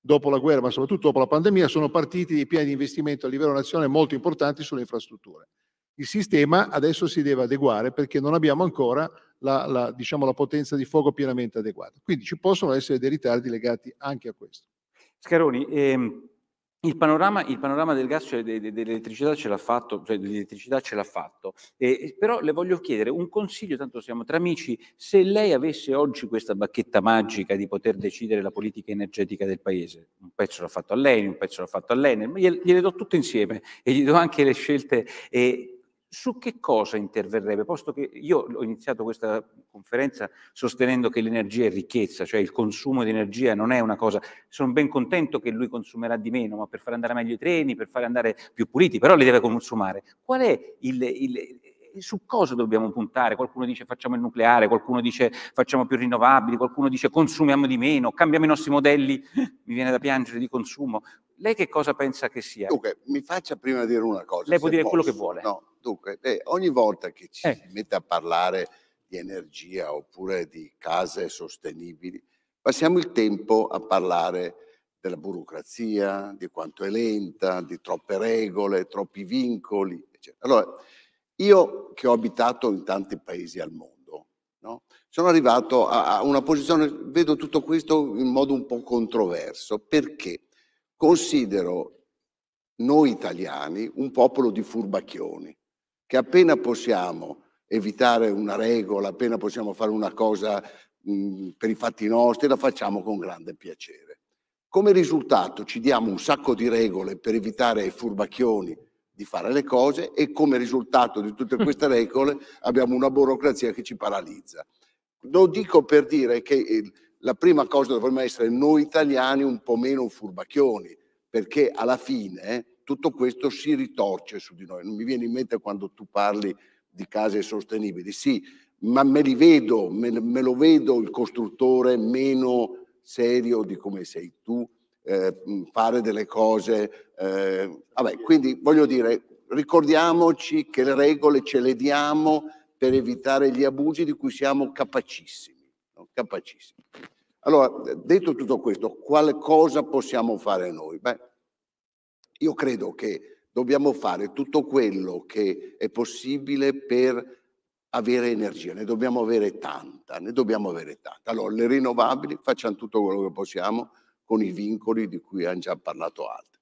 dopo la guerra, ma soprattutto dopo la pandemia, sono partiti dei piani di investimento a livello nazionale molto importanti sulle infrastrutture. Il sistema adesso si deve adeguare perché non abbiamo ancora la, la, diciamo, la potenza di fuoco pienamente adeguata. Quindi ci possono essere dei ritardi legati anche a questo. Scaroni, ehm, il panorama, il panorama, del gas, cioè dell'elettricità, ce l'ha fatto, cioè dell'elettricità ce l'ha fatto. Eh, però le voglio chiedere un consiglio, tanto siamo tra amici, se lei avesse oggi questa bacchetta magica di poter decidere la politica energetica del paese, un pezzo l'ha fatto a lei, un pezzo l'ha fatto all'Enel, ma gliele, gliele do tutte insieme e gli do anche le scelte. Eh, su che cosa interverrebbe? Posto che io ho iniziato questa conferenza sostenendo che l'energia è ricchezza, cioè il consumo di energia non è una cosa, sono ben contento che lui consumerà di meno, ma per far andare meglio i treni, per far andare più puliti, però li deve consumare. Qual è il, il eh, su cosa dobbiamo puntare? Qualcuno dice facciamo il nucleare, qualcuno dice facciamo più rinnovabili, qualcuno dice consumiamo di meno, cambiamo i nostri modelli, mi viene da piangere di consumo, lei che cosa pensa che sia? Dunque, mi faccia prima dire una cosa. Lei può dire posso. quello che vuole. No, dunque, eh, ogni volta che ci eh. si mette a parlare di energia oppure di case sostenibili, passiamo il tempo a parlare della burocrazia, di quanto è lenta, di troppe regole, troppi vincoli. Eccetera. Allora, io che ho abitato in tanti paesi al mondo, no? sono arrivato a, a una posizione, vedo tutto questo in modo un po' controverso. Perché? considero noi italiani un popolo di furbacchioni, che appena possiamo evitare una regola, appena possiamo fare una cosa mh, per i fatti nostri, la facciamo con grande piacere. Come risultato ci diamo un sacco di regole per evitare ai furbacchioni di fare le cose e come risultato di tutte queste regole abbiamo una burocrazia che ci paralizza. Lo dico per dire che la prima cosa dovremmo essere noi italiani un po' meno furbacchioni, perché alla fine eh, tutto questo si ritorce su di noi. Non mi viene in mente quando tu parli di case sostenibili, sì, ma me li vedo, me, me lo vedo il costruttore meno serio di come sei tu, eh, fare delle cose. Eh, vabbè, quindi voglio dire, ricordiamoci che le regole ce le diamo per evitare gli abusi di cui siamo capacissimi capacissimi. Allora, detto tutto questo, qualcosa possiamo fare noi? Beh, io credo che dobbiamo fare tutto quello che è possibile per avere energia, ne dobbiamo avere tanta, ne dobbiamo avere tanta. Allora, le rinnovabili facciamo tutto quello che possiamo con i vincoli di cui hanno già parlato altri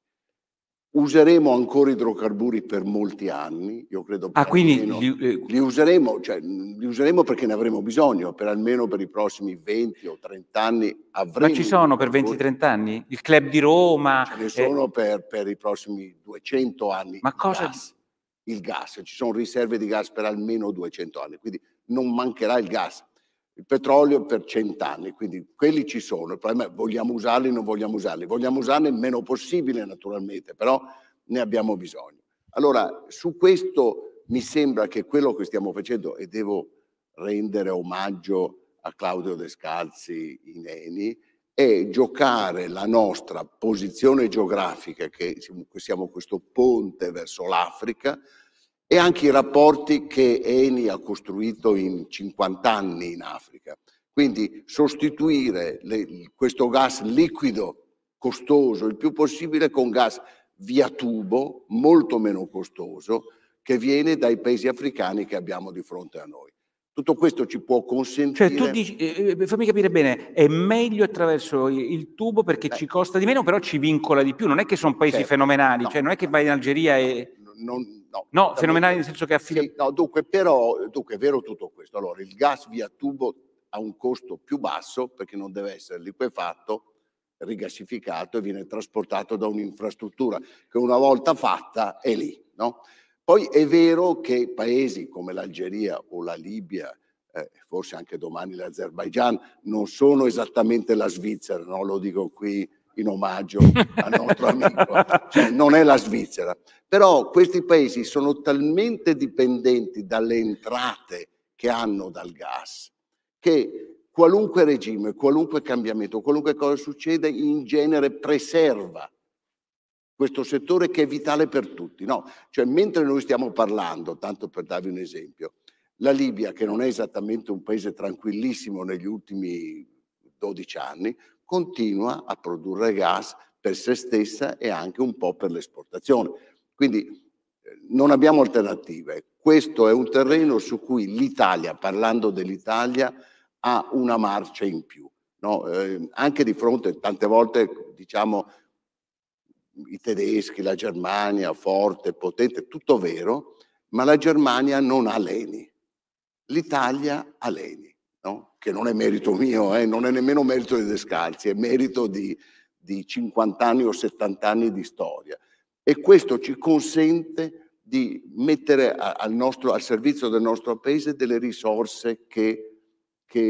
useremo ancora idrocarburi per molti anni, io credo. Ah, quindi li, eh, li, useremo, cioè, li, useremo, perché ne avremo bisogno, per almeno per i prossimi 20 o 30 anni avremo. Ma ci sono per 20-30 anni? Il club di Roma? Ce ne eh. sono eh... per, per, i prossimi 200 anni. Ma cosa? Gas, il gas, ci sono riserve di gas per almeno 200 anni, quindi non mancherà il gas il petrolio per cent'anni, quindi quelli ci sono, il problema è vogliamo usarli o non vogliamo usarli, vogliamo usarli il meno possibile naturalmente, però ne abbiamo bisogno. Allora, su questo mi sembra che quello che stiamo facendo, e devo rendere omaggio a Claudio Descalzi in Eni, è giocare la nostra posizione geografica, che siamo questo ponte verso l'Africa, e anche i rapporti che Eni ha costruito in 50 anni in Africa. Quindi sostituire le, questo gas liquido costoso il più possibile con gas via tubo, molto meno costoso, che viene dai paesi africani che abbiamo di fronte a noi. Tutto questo ci può consentire. Cioè, tu dici, eh, eh fammi capire bene, è meglio attraverso il tubo perché Beh. ci costa di meno, però ci vincola di più. Non è che sono paesi certo. fenomenali, no. cioè non è che vai in Algeria no. e. Non, no, no fenomenale nel senso che affine... no, dunque, però, dunque, è vero tutto questo. Allora, il gas via tubo ha un costo più basso perché non deve essere liquefatto, rigassificato e viene trasportato da un'infrastruttura che una volta fatta è lì. No? Poi è vero che paesi come l'Algeria o la Libia, eh, forse anche domani l'Azerbaigian, non sono esattamente la Svizzera, no? lo dico qui in omaggio al nostro amico, cioè, non è la Svizzera. Però questi paesi sono talmente dipendenti dalle entrate che hanno dal gas che qualunque regime, qualunque cambiamento, qualunque cosa succede in genere preserva questo settore che è vitale per tutti. No? Cioè, mentre noi stiamo parlando, tanto per darvi un esempio, la Libia, che non è esattamente un paese tranquillissimo negli ultimi 12 anni, continua a produrre gas per se stessa e anche un po' per l'esportazione. Quindi eh, non abbiamo alternative. Questo è un terreno su cui l'Italia, parlando dell'Italia, ha una marcia in più. No? Eh, anche di fronte, tante volte diciamo, i tedeschi, la Germania, forte, potente, tutto vero, ma la Germania non ha Leni. L'Italia ha Leni che non è merito mio, eh, non è nemmeno merito di Descalzi, è merito di, di 50 anni o 70 anni di storia. E questo ci consente di mettere al, nostro, al servizio del nostro paese delle risorse che, che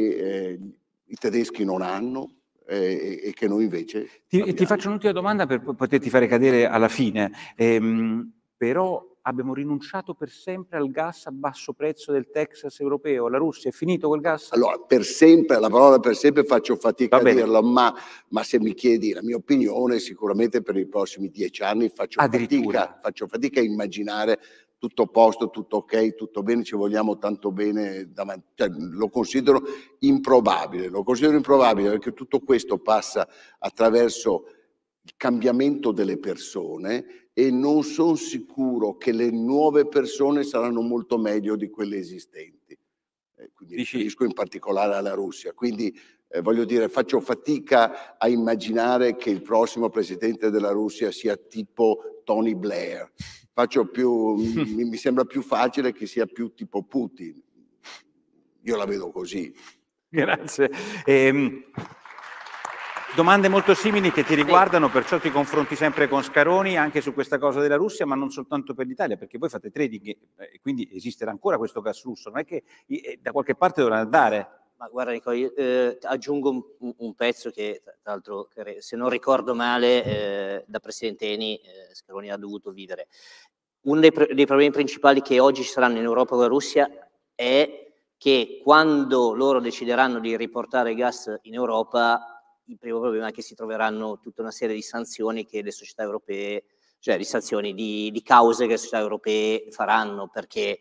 eh, i tedeschi non hanno, eh, e, che noi invece... Ti, ti, faccio un'ultima domanda per poterti fare cadere alla fine, ehm, però abbiamo rinunciato per sempre al gas a basso prezzo del Texas europeo. La Russia è finito quel gas? Allora, per sempre, la parola per sempre faccio fatica a dirla, ma, ma, se mi chiedi la mia opinione, sicuramente per i prossimi dieci anni faccio, fatica, faccio fatica a immaginare tutto a posto, tutto ok, tutto bene, ci vogliamo tanto bene, davanti, cioè, lo considero improbabile, lo considero improbabile perché tutto questo passa attraverso il cambiamento delle persone, e non sono sicuro che le nuove persone saranno molto meglio di quelle esistenti. Eh, quindi riferisco in particolare alla Russia. Quindi eh, voglio dire, faccio fatica a immaginare che il prossimo presidente della Russia sia tipo Tony Blair. Più, mi, mi sembra più facile che sia più tipo Putin. Io la vedo così. Grazie. Ehm... Domande molto simili che ti riguardano, perciò ti confronti sempre con Scaroni anche su questa cosa della Russia, ma non soltanto per l'Italia, perché voi fate trading e eh, quindi esisterà ancora questo gas russo, non è che eh, da qualche parte dovrà andare. Ma guarda Nico, io, eh, aggiungo un, un, pezzo che tra l'altro se non ricordo male eh, da Presidente Eni eh, Scaroni ha dovuto vivere. Uno dei, dei problemi principali che oggi ci saranno in Europa con la Russia è che quando loro decideranno di riportare gas in Europa il primo problema è che si troveranno tutta una serie di sanzioni che le società europee, cioè di sanzioni, di, di cause che le società europee faranno perché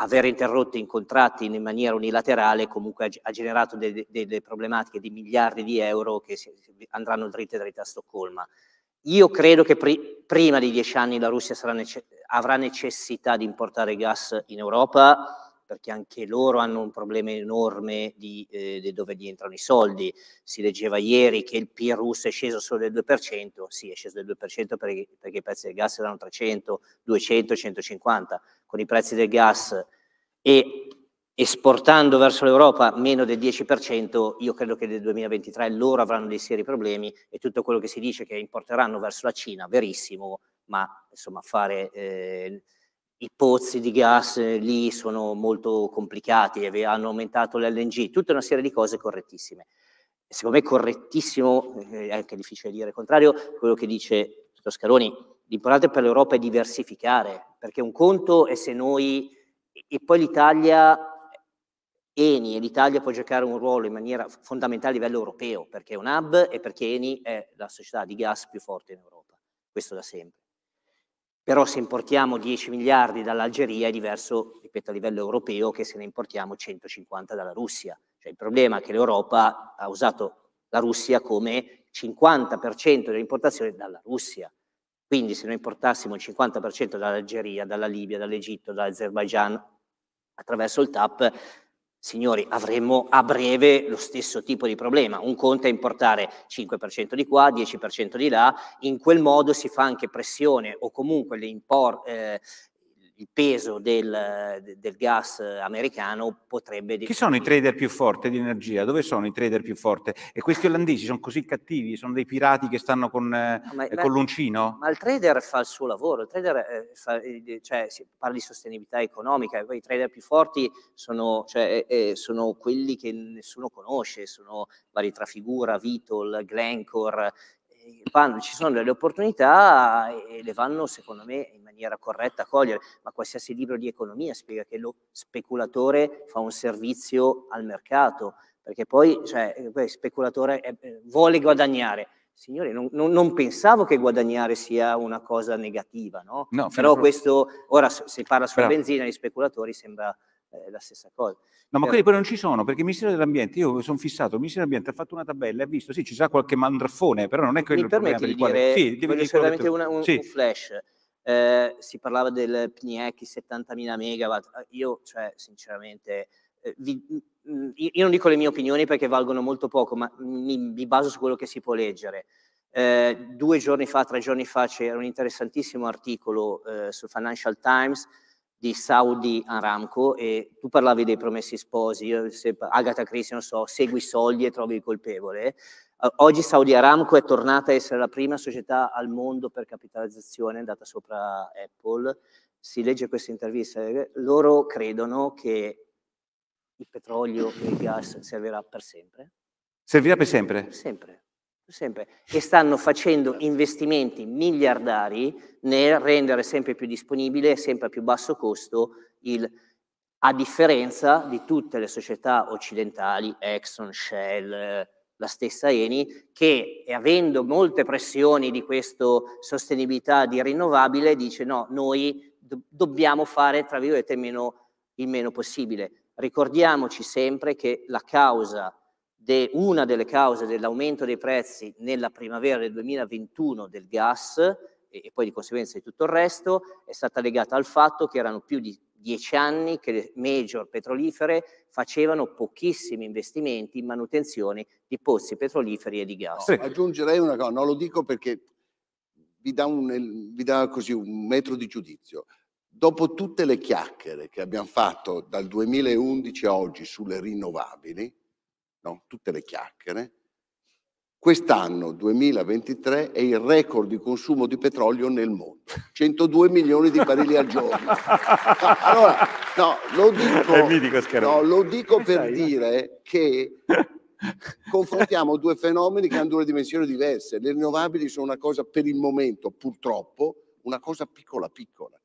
aver interrotto i in contratti in maniera unilaterale comunque ha generato delle, delle problematiche di miliardi di euro che andranno dritte dritte a Stoccolma. Io credo che pri- prima di dieci anni la Russia nece- avrà necessità di importare gas in Europa perché anche loro hanno un problema enorme di, eh, di dove gli entrano i soldi. Si leggeva ieri che il PIR russo è sceso solo del 2%, sì è sceso del 2% perché, perché i prezzi del gas erano 300, 200, 150. Con i prezzi del gas e esportando verso l'Europa meno del 10%, io credo che nel 2023 loro avranno dei seri problemi e tutto quello che si dice che importeranno verso la Cina, verissimo, ma insomma fare... Eh, i pozzi di gas eh, lì sono molto complicati, hanno aumentato l'LNG, tutta una serie di cose correttissime. Secondo me correttissimo, eh, è anche difficile dire il contrario, quello che dice Toscaroni, l'importante per l'Europa è diversificare, perché un conto è se noi, e poi l'Italia Eni e l'Italia può giocare un ruolo in maniera fondamentale a livello europeo, perché è un hub e perché Eni è la società di gas più forte in Europa, questo da sempre. Però se importiamo 10 miliardi dall'Algeria è diverso, ripeto, a livello europeo che se ne importiamo 150 dalla Russia. Cioè, il problema è che l'Europa ha usato la Russia come 50% delle importazioni dalla Russia. Quindi se noi importassimo il 50% dall'Algeria, dalla Libia, dall'Egitto, dall'Azerbaigian attraverso il TAP, Signori, avremo a breve lo stesso tipo di problema. Un conto è importare 5% di qua, 10% di là, in quel modo si fa anche pressione o comunque le, import, eh, il peso del, del, gas americano potrebbe... Chi sono i trader più forti di energia? Dove sono i trader più forti? E questi olandesi sono così cattivi? Sono dei pirati che stanno con, no, ma, eh, con l'uncino? Ma il trader fa il suo lavoro, il trader eh, fa, eh, cioè, si parla di sostenibilità economica, poi i trader più forti sono, cioè, eh, eh sono quelli che nessuno conosce, sono vari Trafigura, Vitol, Glencore, quando ci sono delle opportunità e eh, le vanno, secondo me, in maniera corretta a cogliere, ma qualsiasi libro di economia spiega che lo speculatore fa un servizio al mercato, perché poi cioè, eh, il speculatore è, eh, vuole guadagnare. Signori, non, non, non, pensavo che guadagnare sia una cosa negativa, no? no Però questo, ora si parla sulla Però... benzina, gli speculatori sembra è la stessa cosa. No, ma eh, quelli poi non ci sono, perché il Ministero dell'Ambiente, io sono fissato, il Ministero dell'Ambiente ha fatto una tabella, ha visto, sì, ci sarà qualche mandraffone, però non è quello mi il problema. Mi permetti di dire, quale... sì, solamente una, un, sì. un flash. Eh, si parlava del PNIEC 70.000 megawatt, ah, io cioè sinceramente eh, vi, mm, io non dico le mie opinioni perché valgono molto poco, ma mi, mi baso su quello che si può leggere. Eh, due giorni fa, tre giorni fa c'era un interessantissimo articolo eh, sul Financial Times di Saudi Aramco e tu parlavi dei promessi sposi, io, se, Agatha Christie, non so, segui i soldi e trovi il colpevole. Oggi Saudi Aramco è tornata a essere la prima società al mondo per capitalizzazione, andata sopra Apple. Si legge questa intervista, loro credono che il petrolio e il gas servirà per sempre. Servirà per sempre? Sempre sempre, e stanno facendo investimenti miliardari nel rendere sempre più disponibile, sempre a più basso costo, il, a differenza di tutte le società occidentali, Exxon, Shell, la stessa Eni, che avendo molte pressioni di questa sostenibilità di rinnovabile, dice no, noi do- dobbiamo fare, tra virgolette, meno, il meno possibile. Ricordiamoci sempre che la causa de una delle cause dell'aumento dei prezzi nella primavera del 2021 del gas e, e poi di conseguenza di tutto il resto è stata legata al fatto che erano più di dieci anni che le major petrolifere facevano pochissimi investimenti in manutenzione di pozzi petroliferi e di gas. No, aggiungerei una cosa, non lo dico perché vi dà, un, vi dà così un metro di giudizio. Dopo tutte le chiacchiere che abbiamo fatto dal 2011 a oggi sulle rinnovabili, no? tutte le chiacchiere, quest'anno 2023 è il record di consumo di petrolio nel mondo, 102 milioni di barili al giorno. allora, no, lo dico, no, lo dico per dire che confrontiamo due fenomeni che hanno due dimensioni diverse. Le rinnovabili sono una cosa per il momento, purtroppo, una cosa piccola piccola.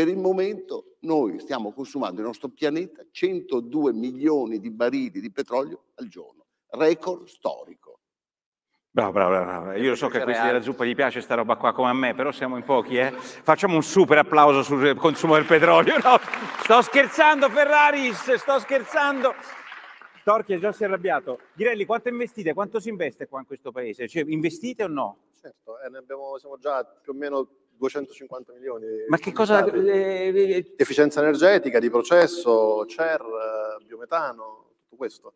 Per il momento noi stiamo consumando il nostro pianeta 102 milioni di barili di petrolio al giorno, record storico. Bravo, bravo, bravo. Io so che a questi della zuppa gli piace sta roba qua come a me, però siamo in pochi, eh? Facciamo un super applauso sul consumo del petrolio. No, sto scherzando, Ferraris, sto scherzando. Torchi già si è arrabbiato. Girelli, quanto investite? Quanto si investe qua in questo paese? Cioè, investite o no? Certo, eh, abbiamo, siamo già più o meno 250 milioni. Ma che cosa... Di efficienza energetica, di processo, CER, biometano, tutto questo.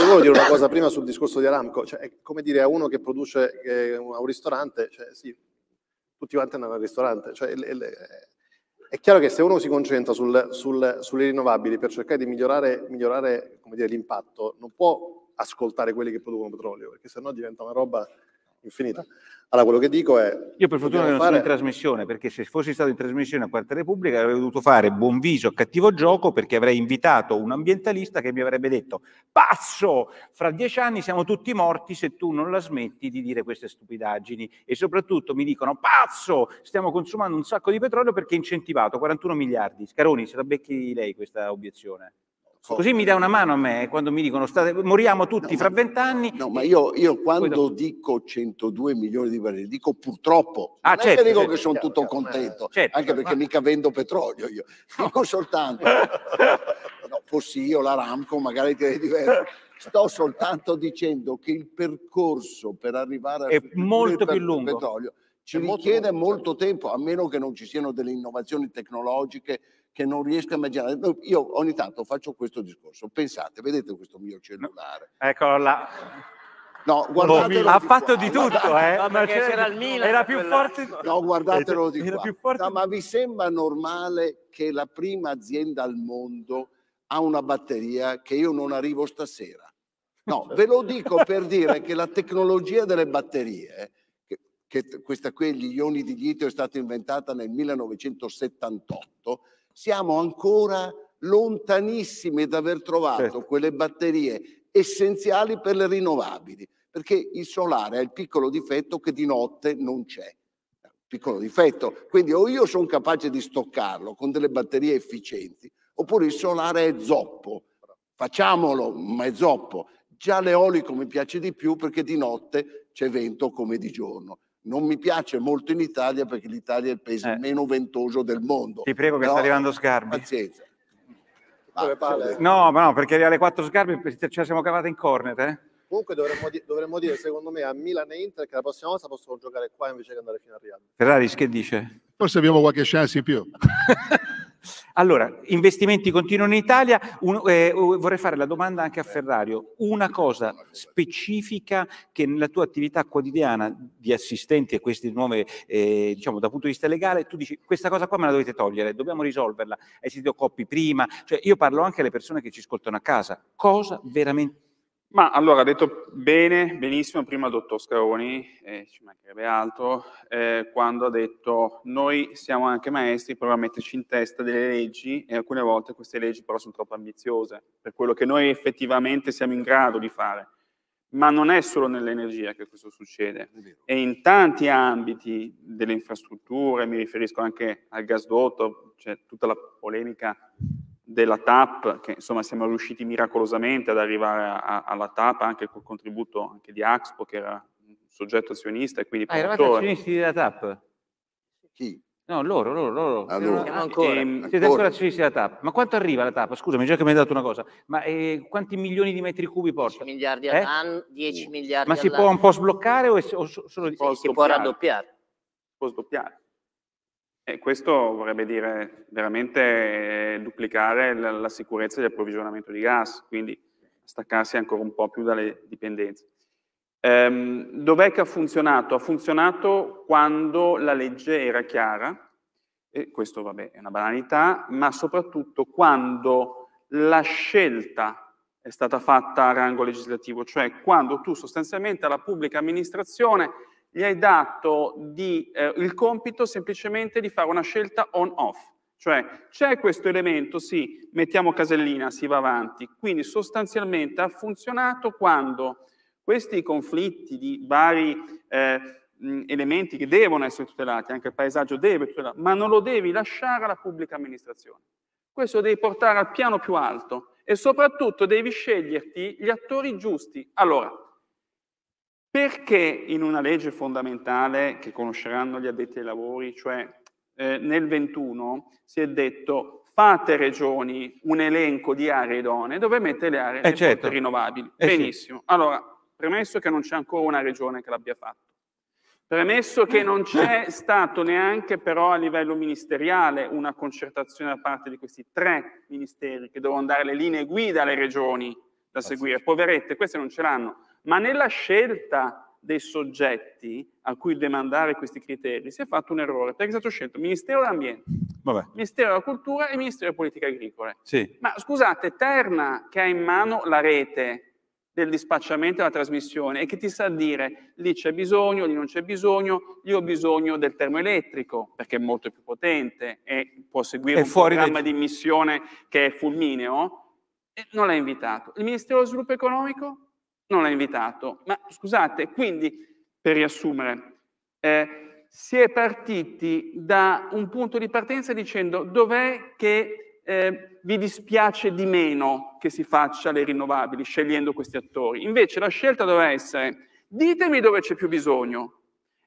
volevo dire una cosa prima sul discorso di Aramco, cioè, come dire a uno che produce eh, un ristorante, cioè, sì, tutti quanti andano al ristorante, cioè, le, le, è chiaro che se uno si concentra sul, sul, sulle rinnovabili per cercare di migliorare, migliorare dire, l'impatto, non può ascoltare quelli che producono petrolio, perché sennò diventa una roba infinita. Allora, quello che dico è... Io per fortuna non fare... sono in trasmissione, perché se fossi stato in trasmissione a Quarta Repubblica avrei dovuto fare buon viso, cattivo gioco, perché avrei invitato un ambientalista che mi avrebbe detto pazzo, fra dieci anni siamo tutti morti se tu non la smetti di dire queste stupidaggini. E soprattutto mi dicono pazzo, stiamo consumando un sacco di petrolio perché è incentivato, 41 miliardi. Scaroni, se la becchi lei questa obiezione. Così mi dà una mano a me eh, quando mi dicono state, moriamo tutti no, fra vent'anni. No, ma io, io quando dico 102 milioni di barili, dico purtroppo. Ah, non certo, dico certo, che sono certo, tutto contento, eh, certo, anche perché ma... mica vendo petrolio io. Dico soltanto, no, fossi io la Ramco, magari direi diverso. Sto soltanto dicendo che il percorso per arrivare a è molto più lungo. petrolio ci richiede molto tempo, a meno che non ci siano delle innovazioni tecnologiche che non riesco a immaginare. Io ogni tanto faccio questo discorso. Pensate, vedete questo mio cellulare. Eccolo là. No, boh, guardatelo ha fatto di tutto, guardate, eh. Certo, c'era il Milan. Era più forte. No, guardatelo di era più forte. No, ma vi sembra normale che la prima azienda al mondo ha una batteria che io non arrivo stasera? No, ve lo dico per dire che la tecnologia delle batterie, eh, che, che questa qui, gli ioni di litio, è stata inventata nel 1978, siamo ancora lontanissimi da aver trovato certo. quelle batterie essenziali per le rinnovabili, perché il solare ha il piccolo difetto che di notte non c'è. Piccolo difetto. Quindi o io sono capace di stoccarlo con delle batterie efficienti, oppure il solare è zoppo. Facciamolo, ma è zoppo. Già l'eolico mi piace di più perché di notte c'è vento come di giorno non mi piace molto in Italia perché l'Italia è il paese eh. meno ventoso del mondo. Ti prego che no, sta arrivando Sgarbi. Pazienza. Ah, vale. no, no, perché alle 4 Sgarbi ce la siamo cavate in cornet, eh? Comunque dovremmo, di- dovremmo, dire, secondo me, a Milan e Inter che la prossima volta possono giocare qua invece che andare fino a Real. Ferraris, che dice? Forse abbiamo qualche chance in più. allora, investimenti continuano in Italia. Un, eh, vorrei fare la domanda anche a Ferrario. Una cosa specifica che nella tua attività quotidiana di assistenti a queste nuove, eh, diciamo, dal punto di vista legale, tu dici questa cosa qua me la dovete togliere, dobbiamo risolverla. Hai sentito coppi prima? Cioè, io parlo anche alle persone che ci ascoltano a casa. Cosa veramente ma allora, ha detto bene, benissimo prima il dottor Scaroni, eh, ci mancherebbe altro, eh, quando ha detto noi siamo anche maestri, proviamo a metterci in testa delle leggi e alcune volte queste leggi però sono troppo ambiziose per quello che noi effettivamente siamo in grado di fare. Ma non è solo nell'energia che questo succede, è in tanti ambiti delle infrastrutture, mi riferisco anche al gasdotto, c'è cioè tutta la polemica della TAP, che insomma siamo riusciti miracolosamente ad arrivare a, a, alla TAP anche col contributo anche di Axpo, che era un soggetto azionista e quindi... Ah, eravate azionisti della TAP? Chi? No, loro, loro, loro. Allora, ah, siamo ancora, ehm, ancora. Siete ancora azionisti della TAP. Ma quanto arriva la TAP? Scusami, già che mi hai dato una cosa. Ma eh, quanti milioni di metri cubi porta? 10 miliardi eh? all'anno, 10 mm. miliardi Ma si all'anno. può un po' sbloccare o, è, o solo... Si, si può raddoppiare. Si può sdoppiare. E questo vorrebbe dire veramente eh, duplicare la, la sicurezza di approvvigionamento di gas, quindi staccarsi ancora un po' più dalle dipendenze. Ehm, dov'è che ha funzionato? Ha funzionato quando la legge era chiara, e questo vabbè è una banalità, ma soprattutto quando la scelta è stata fatta a rango legislativo, cioè quando tu sostanzialmente alla pubblica amministrazione gli hai dato di, eh, il compito semplicemente di fare una scelta on-off. Cioè c'è questo elemento, sì, mettiamo casellina, si va avanti. Quindi sostanzialmente ha funzionato quando questi conflitti di vari eh, elementi che devono essere tutelati, anche il paesaggio deve tutelare, ma non lo devi lasciare alla pubblica amministrazione. Questo lo devi portare al piano più alto e soprattutto devi sceglierti gli attori giusti. Allora, perché in una legge fondamentale che conosceranno gli addetti ai lavori, cioè eh, nel 21, si è detto fate regioni un elenco di aree idonee dove mette le aree eh certo. rinnovabili. Eh Benissimo. Sì. Allora, premesso che non c'è ancora una regione che l'abbia fatto, premesso che non c'è stato neanche però a livello ministeriale una concertazione da parte di questi tre ministeri che devono dare le linee guida alle regioni da seguire, poverette, queste non ce l'hanno ma nella scelta dei soggetti a cui demandare questi criteri si è fatto un errore, perché è stato scelto Ministero dell'Ambiente, Vabbè. Ministero della Cultura e Ministero delle Politiche Agricole. Sì. Ma scusate, Terna che ha in mano la rete del dispacciamento e della trasmissione e che ti sa dire lì c'è bisogno, lì non c'è bisogno, lì ho bisogno del termoelettrico perché è molto più potente e può seguire è un programma dei... di missione che è fulmineo, e non l'ha invitato. Il Ministero dello Sviluppo Economico non l'ha invitato. Ma scusate, quindi, per riassumere, eh, si è partiti da un punto di partenza dicendo dov'è che eh, vi dispiace di meno che si faccia le rinnovabili, scegliendo questi attori. Invece la scelta doveva essere ditemi dove c'è più bisogno,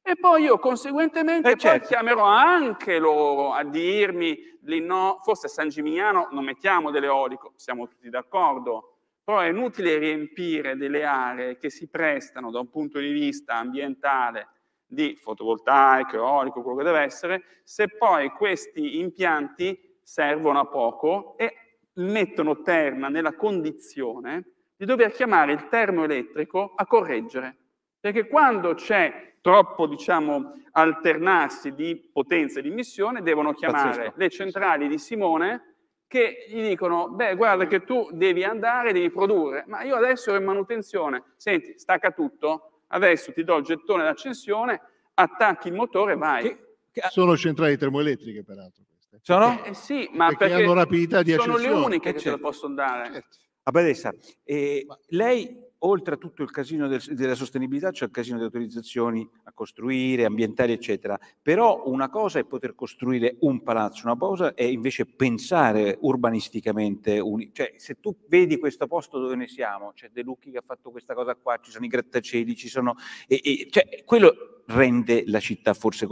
e poi io conseguentemente eh certo. chiamerò anche loro a dirmi, no, forse a San Gimignano non mettiamo dell'eolico, siamo tutti d'accordo, però è inutile riempire delle aree che si prestano da un punto di vista ambientale di fotovoltaico, eolico, quello che deve essere, se poi questi impianti servono a poco e mettono Terna nella condizione di dover chiamare il termoelettrico a correggere. Perché quando c'è troppo diciamo, alternarsi di potenza e di emissione, devono chiamare Pazzesco. le centrali di Simone che gli dicono, beh guarda che tu devi andare, devi produrre, ma io adesso ero in manutenzione, senti, stacca tutto, adesso ti do il gettone d'accensione, attacchi il motore e vai. Che, che... Sono centrali termoelettriche peraltro. Sono? Eh, sì, ma perché, perché hanno rapidità di sono accensione. le uniche eh, che ce certo. la possono dare. Certo. Abadessa, eh, lei oltre a tutto il casino del, della sostenibilità c'è il casino di autorizzazioni a costruire, ambientali, eccetera. Però una cosa è poter costruire un palazzo, una cosa è invece pensare urbanisticamente. Un, cioè, se tu vedi questo posto dove ne siamo, c'è De Lucchi che ha fatto questa cosa qua, ci sono i grattacieli, ci sono... E, e, cioè, quello rende la città forse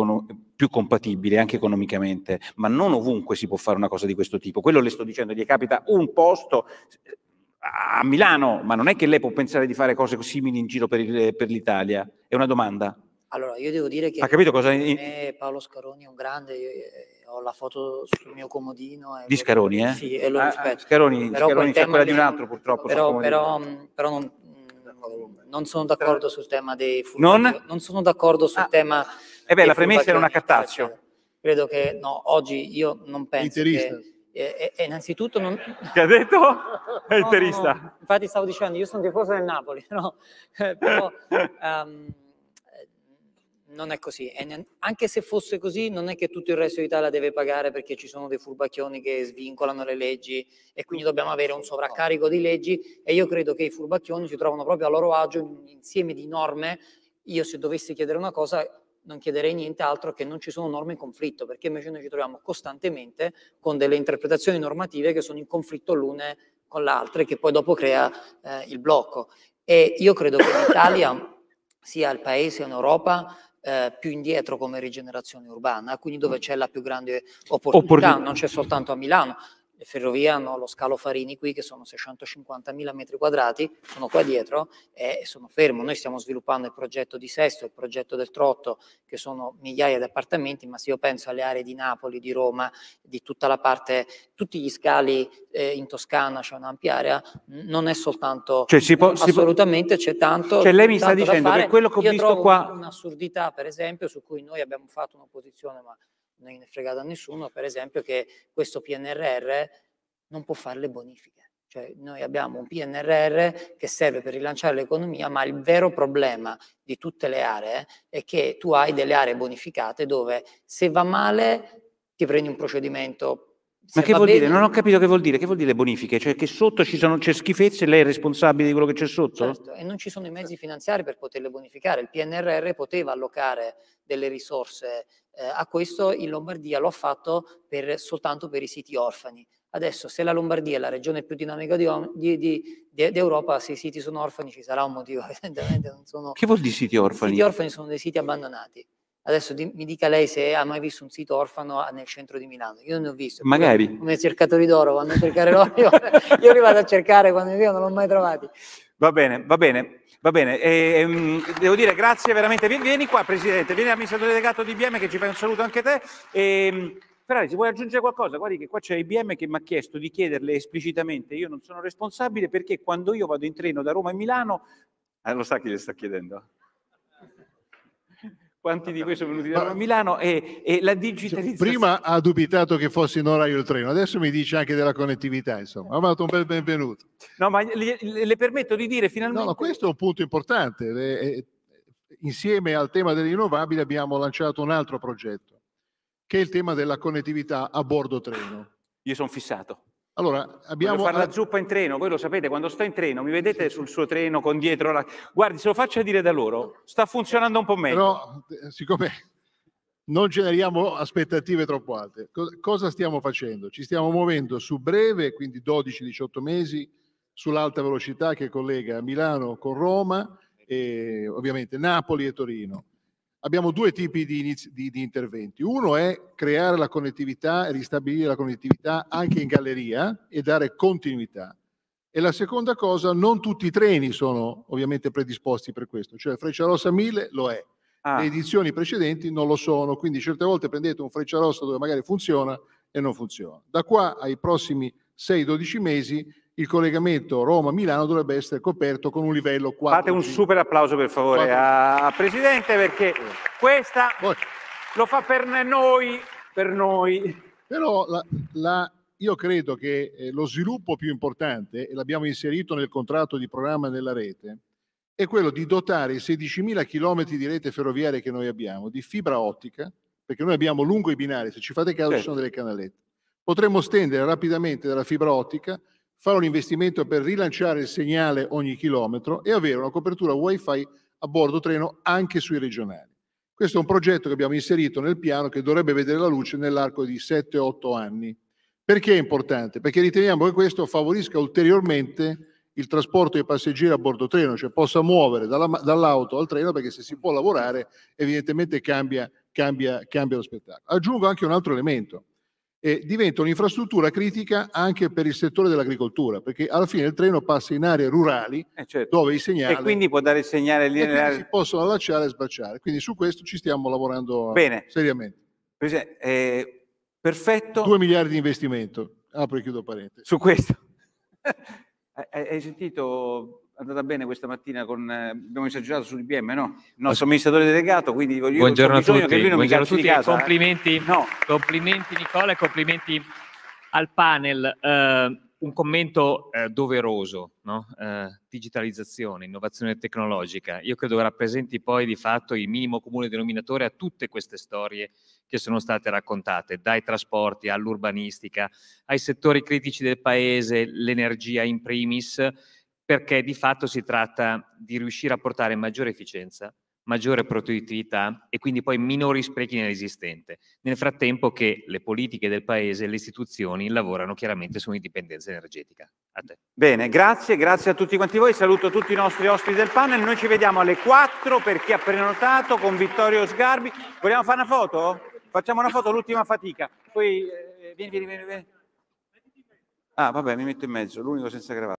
più compatibile anche economicamente, ma non ovunque si può fare una cosa di questo tipo. Quello le sto dicendo, gli capita un posto a Milano, ma non è che lei può pensare di fare cose simili in giro per, il, per l'Italia? È una domanda. Allora, io devo dire che ha capito cosa... me Paolo Scaroni è un grande, eh, ho la foto sul mio comodino. di Scaroni, eh? Sì, e lo ah, ah Scaroni, però Scaroni c'è quella di un altro purtroppo. Però, però, però non, mm, non, sono d'accordo sul tema dei furbacchioni. Non? non? sono d'accordo sul ah. tema... Eh beh, la premessa era una cattaccio. Credo che, no, oggi io non penso Interista. che eh, eh, innanzitutto non... Che ha detto? È interista. No, no. Infatti stavo dicendo, io sono tifoso del Napoli, no? Eh, però um, non è così. E anche se fosse così, non è che tutto il resto d'Italia deve pagare perché ci sono dei furbacchioni che svincolano le leggi e quindi dobbiamo avere un sovraccarico di leggi e io credo che i furbacchioni si trovano proprio a loro agio in un insieme di norme. Io se dovessi chiedere una cosa non chiederei nient'altro che non ci sono norme in conflitto, perché invece noi ci troviamo costantemente con delle interpretazioni normative che sono in conflitto l'une con l'altra e che poi dopo crea eh, il blocco. E io credo che l'Italia sia il paese in Europa eh, più indietro come rigenerazione urbana, quindi dove mm. c'è la più grande opportunità, Opportun- non c'è soltanto a Milano, le ferrovie hanno lo scalo Farini qui che sono 650.000 metri quadrati, sono qua dietro e sono fermo. Noi stiamo sviluppando il progetto di Sesto, il progetto del Trotto, che sono migliaia di appartamenti, ma se io penso alle aree di Napoli, di Roma, di tutta la parte, tutti gli scali eh, in Toscana, c'è un'ampia area, non è soltanto... Cioè, si può, assolutamente c'è tanto... Cioè lei mi sta dicendo che quello che ho io visto qua... Un'assurdità, per esempio, su cui noi abbiamo fatto un'opposizione, ma non è fregato a nessuno, per esempio, che questo PNRR non può fare le bonifiche. Cioè noi abbiamo un PNRR che serve per rilanciare l'economia, ma il vero problema di tutte le aree è che tu hai delle aree bonificate dove se va male ti prendi un procedimento ma che vuol bene. dire? Non ho capito che vuol dire. Che vuol dire bonifiche? Cioè che sotto ci sono, c'è schifezze e lei è responsabile di quello che c'è sotto? Certo, e non ci sono i mezzi finanziari per poterle bonificare. Il PNRR poteva allocare delle risorse eh, a questo, in Lombardia lo ha fatto per, soltanto per i siti orfani. Adesso, se la Lombardia è la regione più dinamica d'Europa, se i siti sono orfani ci sarà un motivo, evidentemente non sono... Che vuol dire siti orfani? I siti orfani sono dei siti abbandonati. Adesso di, mi dica lei se ha mai visto un sito orfano ah, nel centro di Milano. Io non ne ho visto. Magari. Come cercatori d'oro, vanno a cercare l'olio. Io, li vado a cercare quando io non l'ho mai trovati. Va bene, va bene, va bene. E, um, devo dire grazie veramente. Vieni, vieni qua, Presidente, vieni amministratore delegato di IBM che ci fai un saluto anche te. E, ehm, Ferrari, se vuoi aggiungere qualcosa, guardi che qua c'è IBM che mi ha chiesto di chiederle esplicitamente, io non sono responsabile perché quando io vado in treno da Roma a Milano, eh, lo sa chi le sta chiedendo? quanti di voi sono venuti da Milano e, e, la digitalizzazione. Prima ha dubitato che fossi in orario il treno, adesso mi dice anche della connettività, insomma, ha fatto un bel benvenuto. No, ma le, le permetto di dire finalmente... No, no, questo è un punto importante. Le, eh, insieme al tema delle rinnovabili abbiamo lanciato un altro progetto, che è il tema della connettività a bordo treno. Io sono fissato. Allora, abbiamo... Voglio fare la zuppa in treno, voi lo sapete, quando sto in treno, mi vedete sul suo treno con dietro la... Guardi, se lo faccio dire da loro, sta funzionando un po' meglio. Però, eh, siccome non generiamo aspettative troppo alte, cosa stiamo facendo? Ci stiamo muovendo su breve, quindi 12-18 mesi, sull'alta velocità che collega Milano con Roma, e ovviamente Napoli e Torino abbiamo due tipi di, inizi- di, di, interventi. Uno è creare la connettività e ristabilire la connettività anche in galleria e dare continuità. E la seconda cosa, non tutti i treni sono ovviamente predisposti per questo, cioè Freccia Rossa 1000 lo è, ah. le edizioni precedenti non lo sono, quindi certe volte prendete un Freccia Rossa dove magari funziona e non funziona. Da qua ai prossimi 6-12 mesi il collegamento Roma-Milano dovrebbe essere coperto con un livello 4. Fate un super applauso per favore 4. a Presidente perché questa Poi. lo fa per noi, per noi. Però la, la, io credo che eh, lo sviluppo più importante, e l'abbiamo inserito nel contratto di programma della rete, è quello di dotare i 16.000 km di rete ferroviaria che noi abbiamo di fibra ottica, perché noi abbiamo lungo i binari, se ci fate caso certo. ci sono certo. delle canalette. Potremmo stendere rapidamente dalla fibra ottica fare un investimento per rilanciare il segnale ogni chilometro e avere una copertura wifi a bordo treno anche sui regionali. Questo è un progetto che abbiamo inserito nel piano che dovrebbe vedere la luce nell'arco di 7-8 anni. Perché è importante? Perché riteniamo che questo favorisca ulteriormente il trasporto dei passeggeri a bordo treno, cioè possa muovere dall'auto al treno perché se si può lavorare evidentemente cambia, cambia, cambia lo spettacolo. Aggiungo anche un altro elemento e diventa un'infrastruttura critica anche per il settore dell'agricoltura, perché alla fine il treno passa in aree rurali eh certo. dove i segnali... E quindi può dare il segnale lì nelle Si possono allacciare e sbacciare, quindi su questo ci stiamo lavorando Bene. seriamente. Bene, eh, perfetto. 2 miliardi di investimento, apro e chiudo parentesi. Su questo. Eh, eh, hai sentito andata bene questa mattina con eh, abbiamo esagerato sull'IBM, no? Il nostro amministratore delegato, quindi voglio Buongiorno a tutti. che lui non Buongiorno mi a tutti. Casa, eh. complimenti, eh? no. complimenti Nicola e complimenti al panel. Eh, un commento eh, doveroso, no? Eh, digitalizzazione, innovazione tecnologica. Io credo rappresenti poi di fatto il minimo comune denominatore a tutte queste storie che sono state raccontate, dai trasporti all'urbanistica, ai settori critici del paese, l'energia in primis perché di fatto si tratta di riuscire a portare maggiore efficienza, maggiore produttività e quindi poi minori sprechi nell'esistente, nel frattempo che le politiche del Paese e le istituzioni lavorano chiaramente sull'indipendenza energetica. A te. Bene, grazie, grazie a tutti quanti voi, saluto tutti i nostri ospiti del panel, noi ci vediamo alle 4 per chi ha prenotato con Vittorio Sgarbi. Vogliamo fare una foto? Facciamo una foto, l'ultima fatica. Poi, eh, vieni, vieni, vieni. Ah, vabbè, mi metto in mezzo, l'unico senza gravare.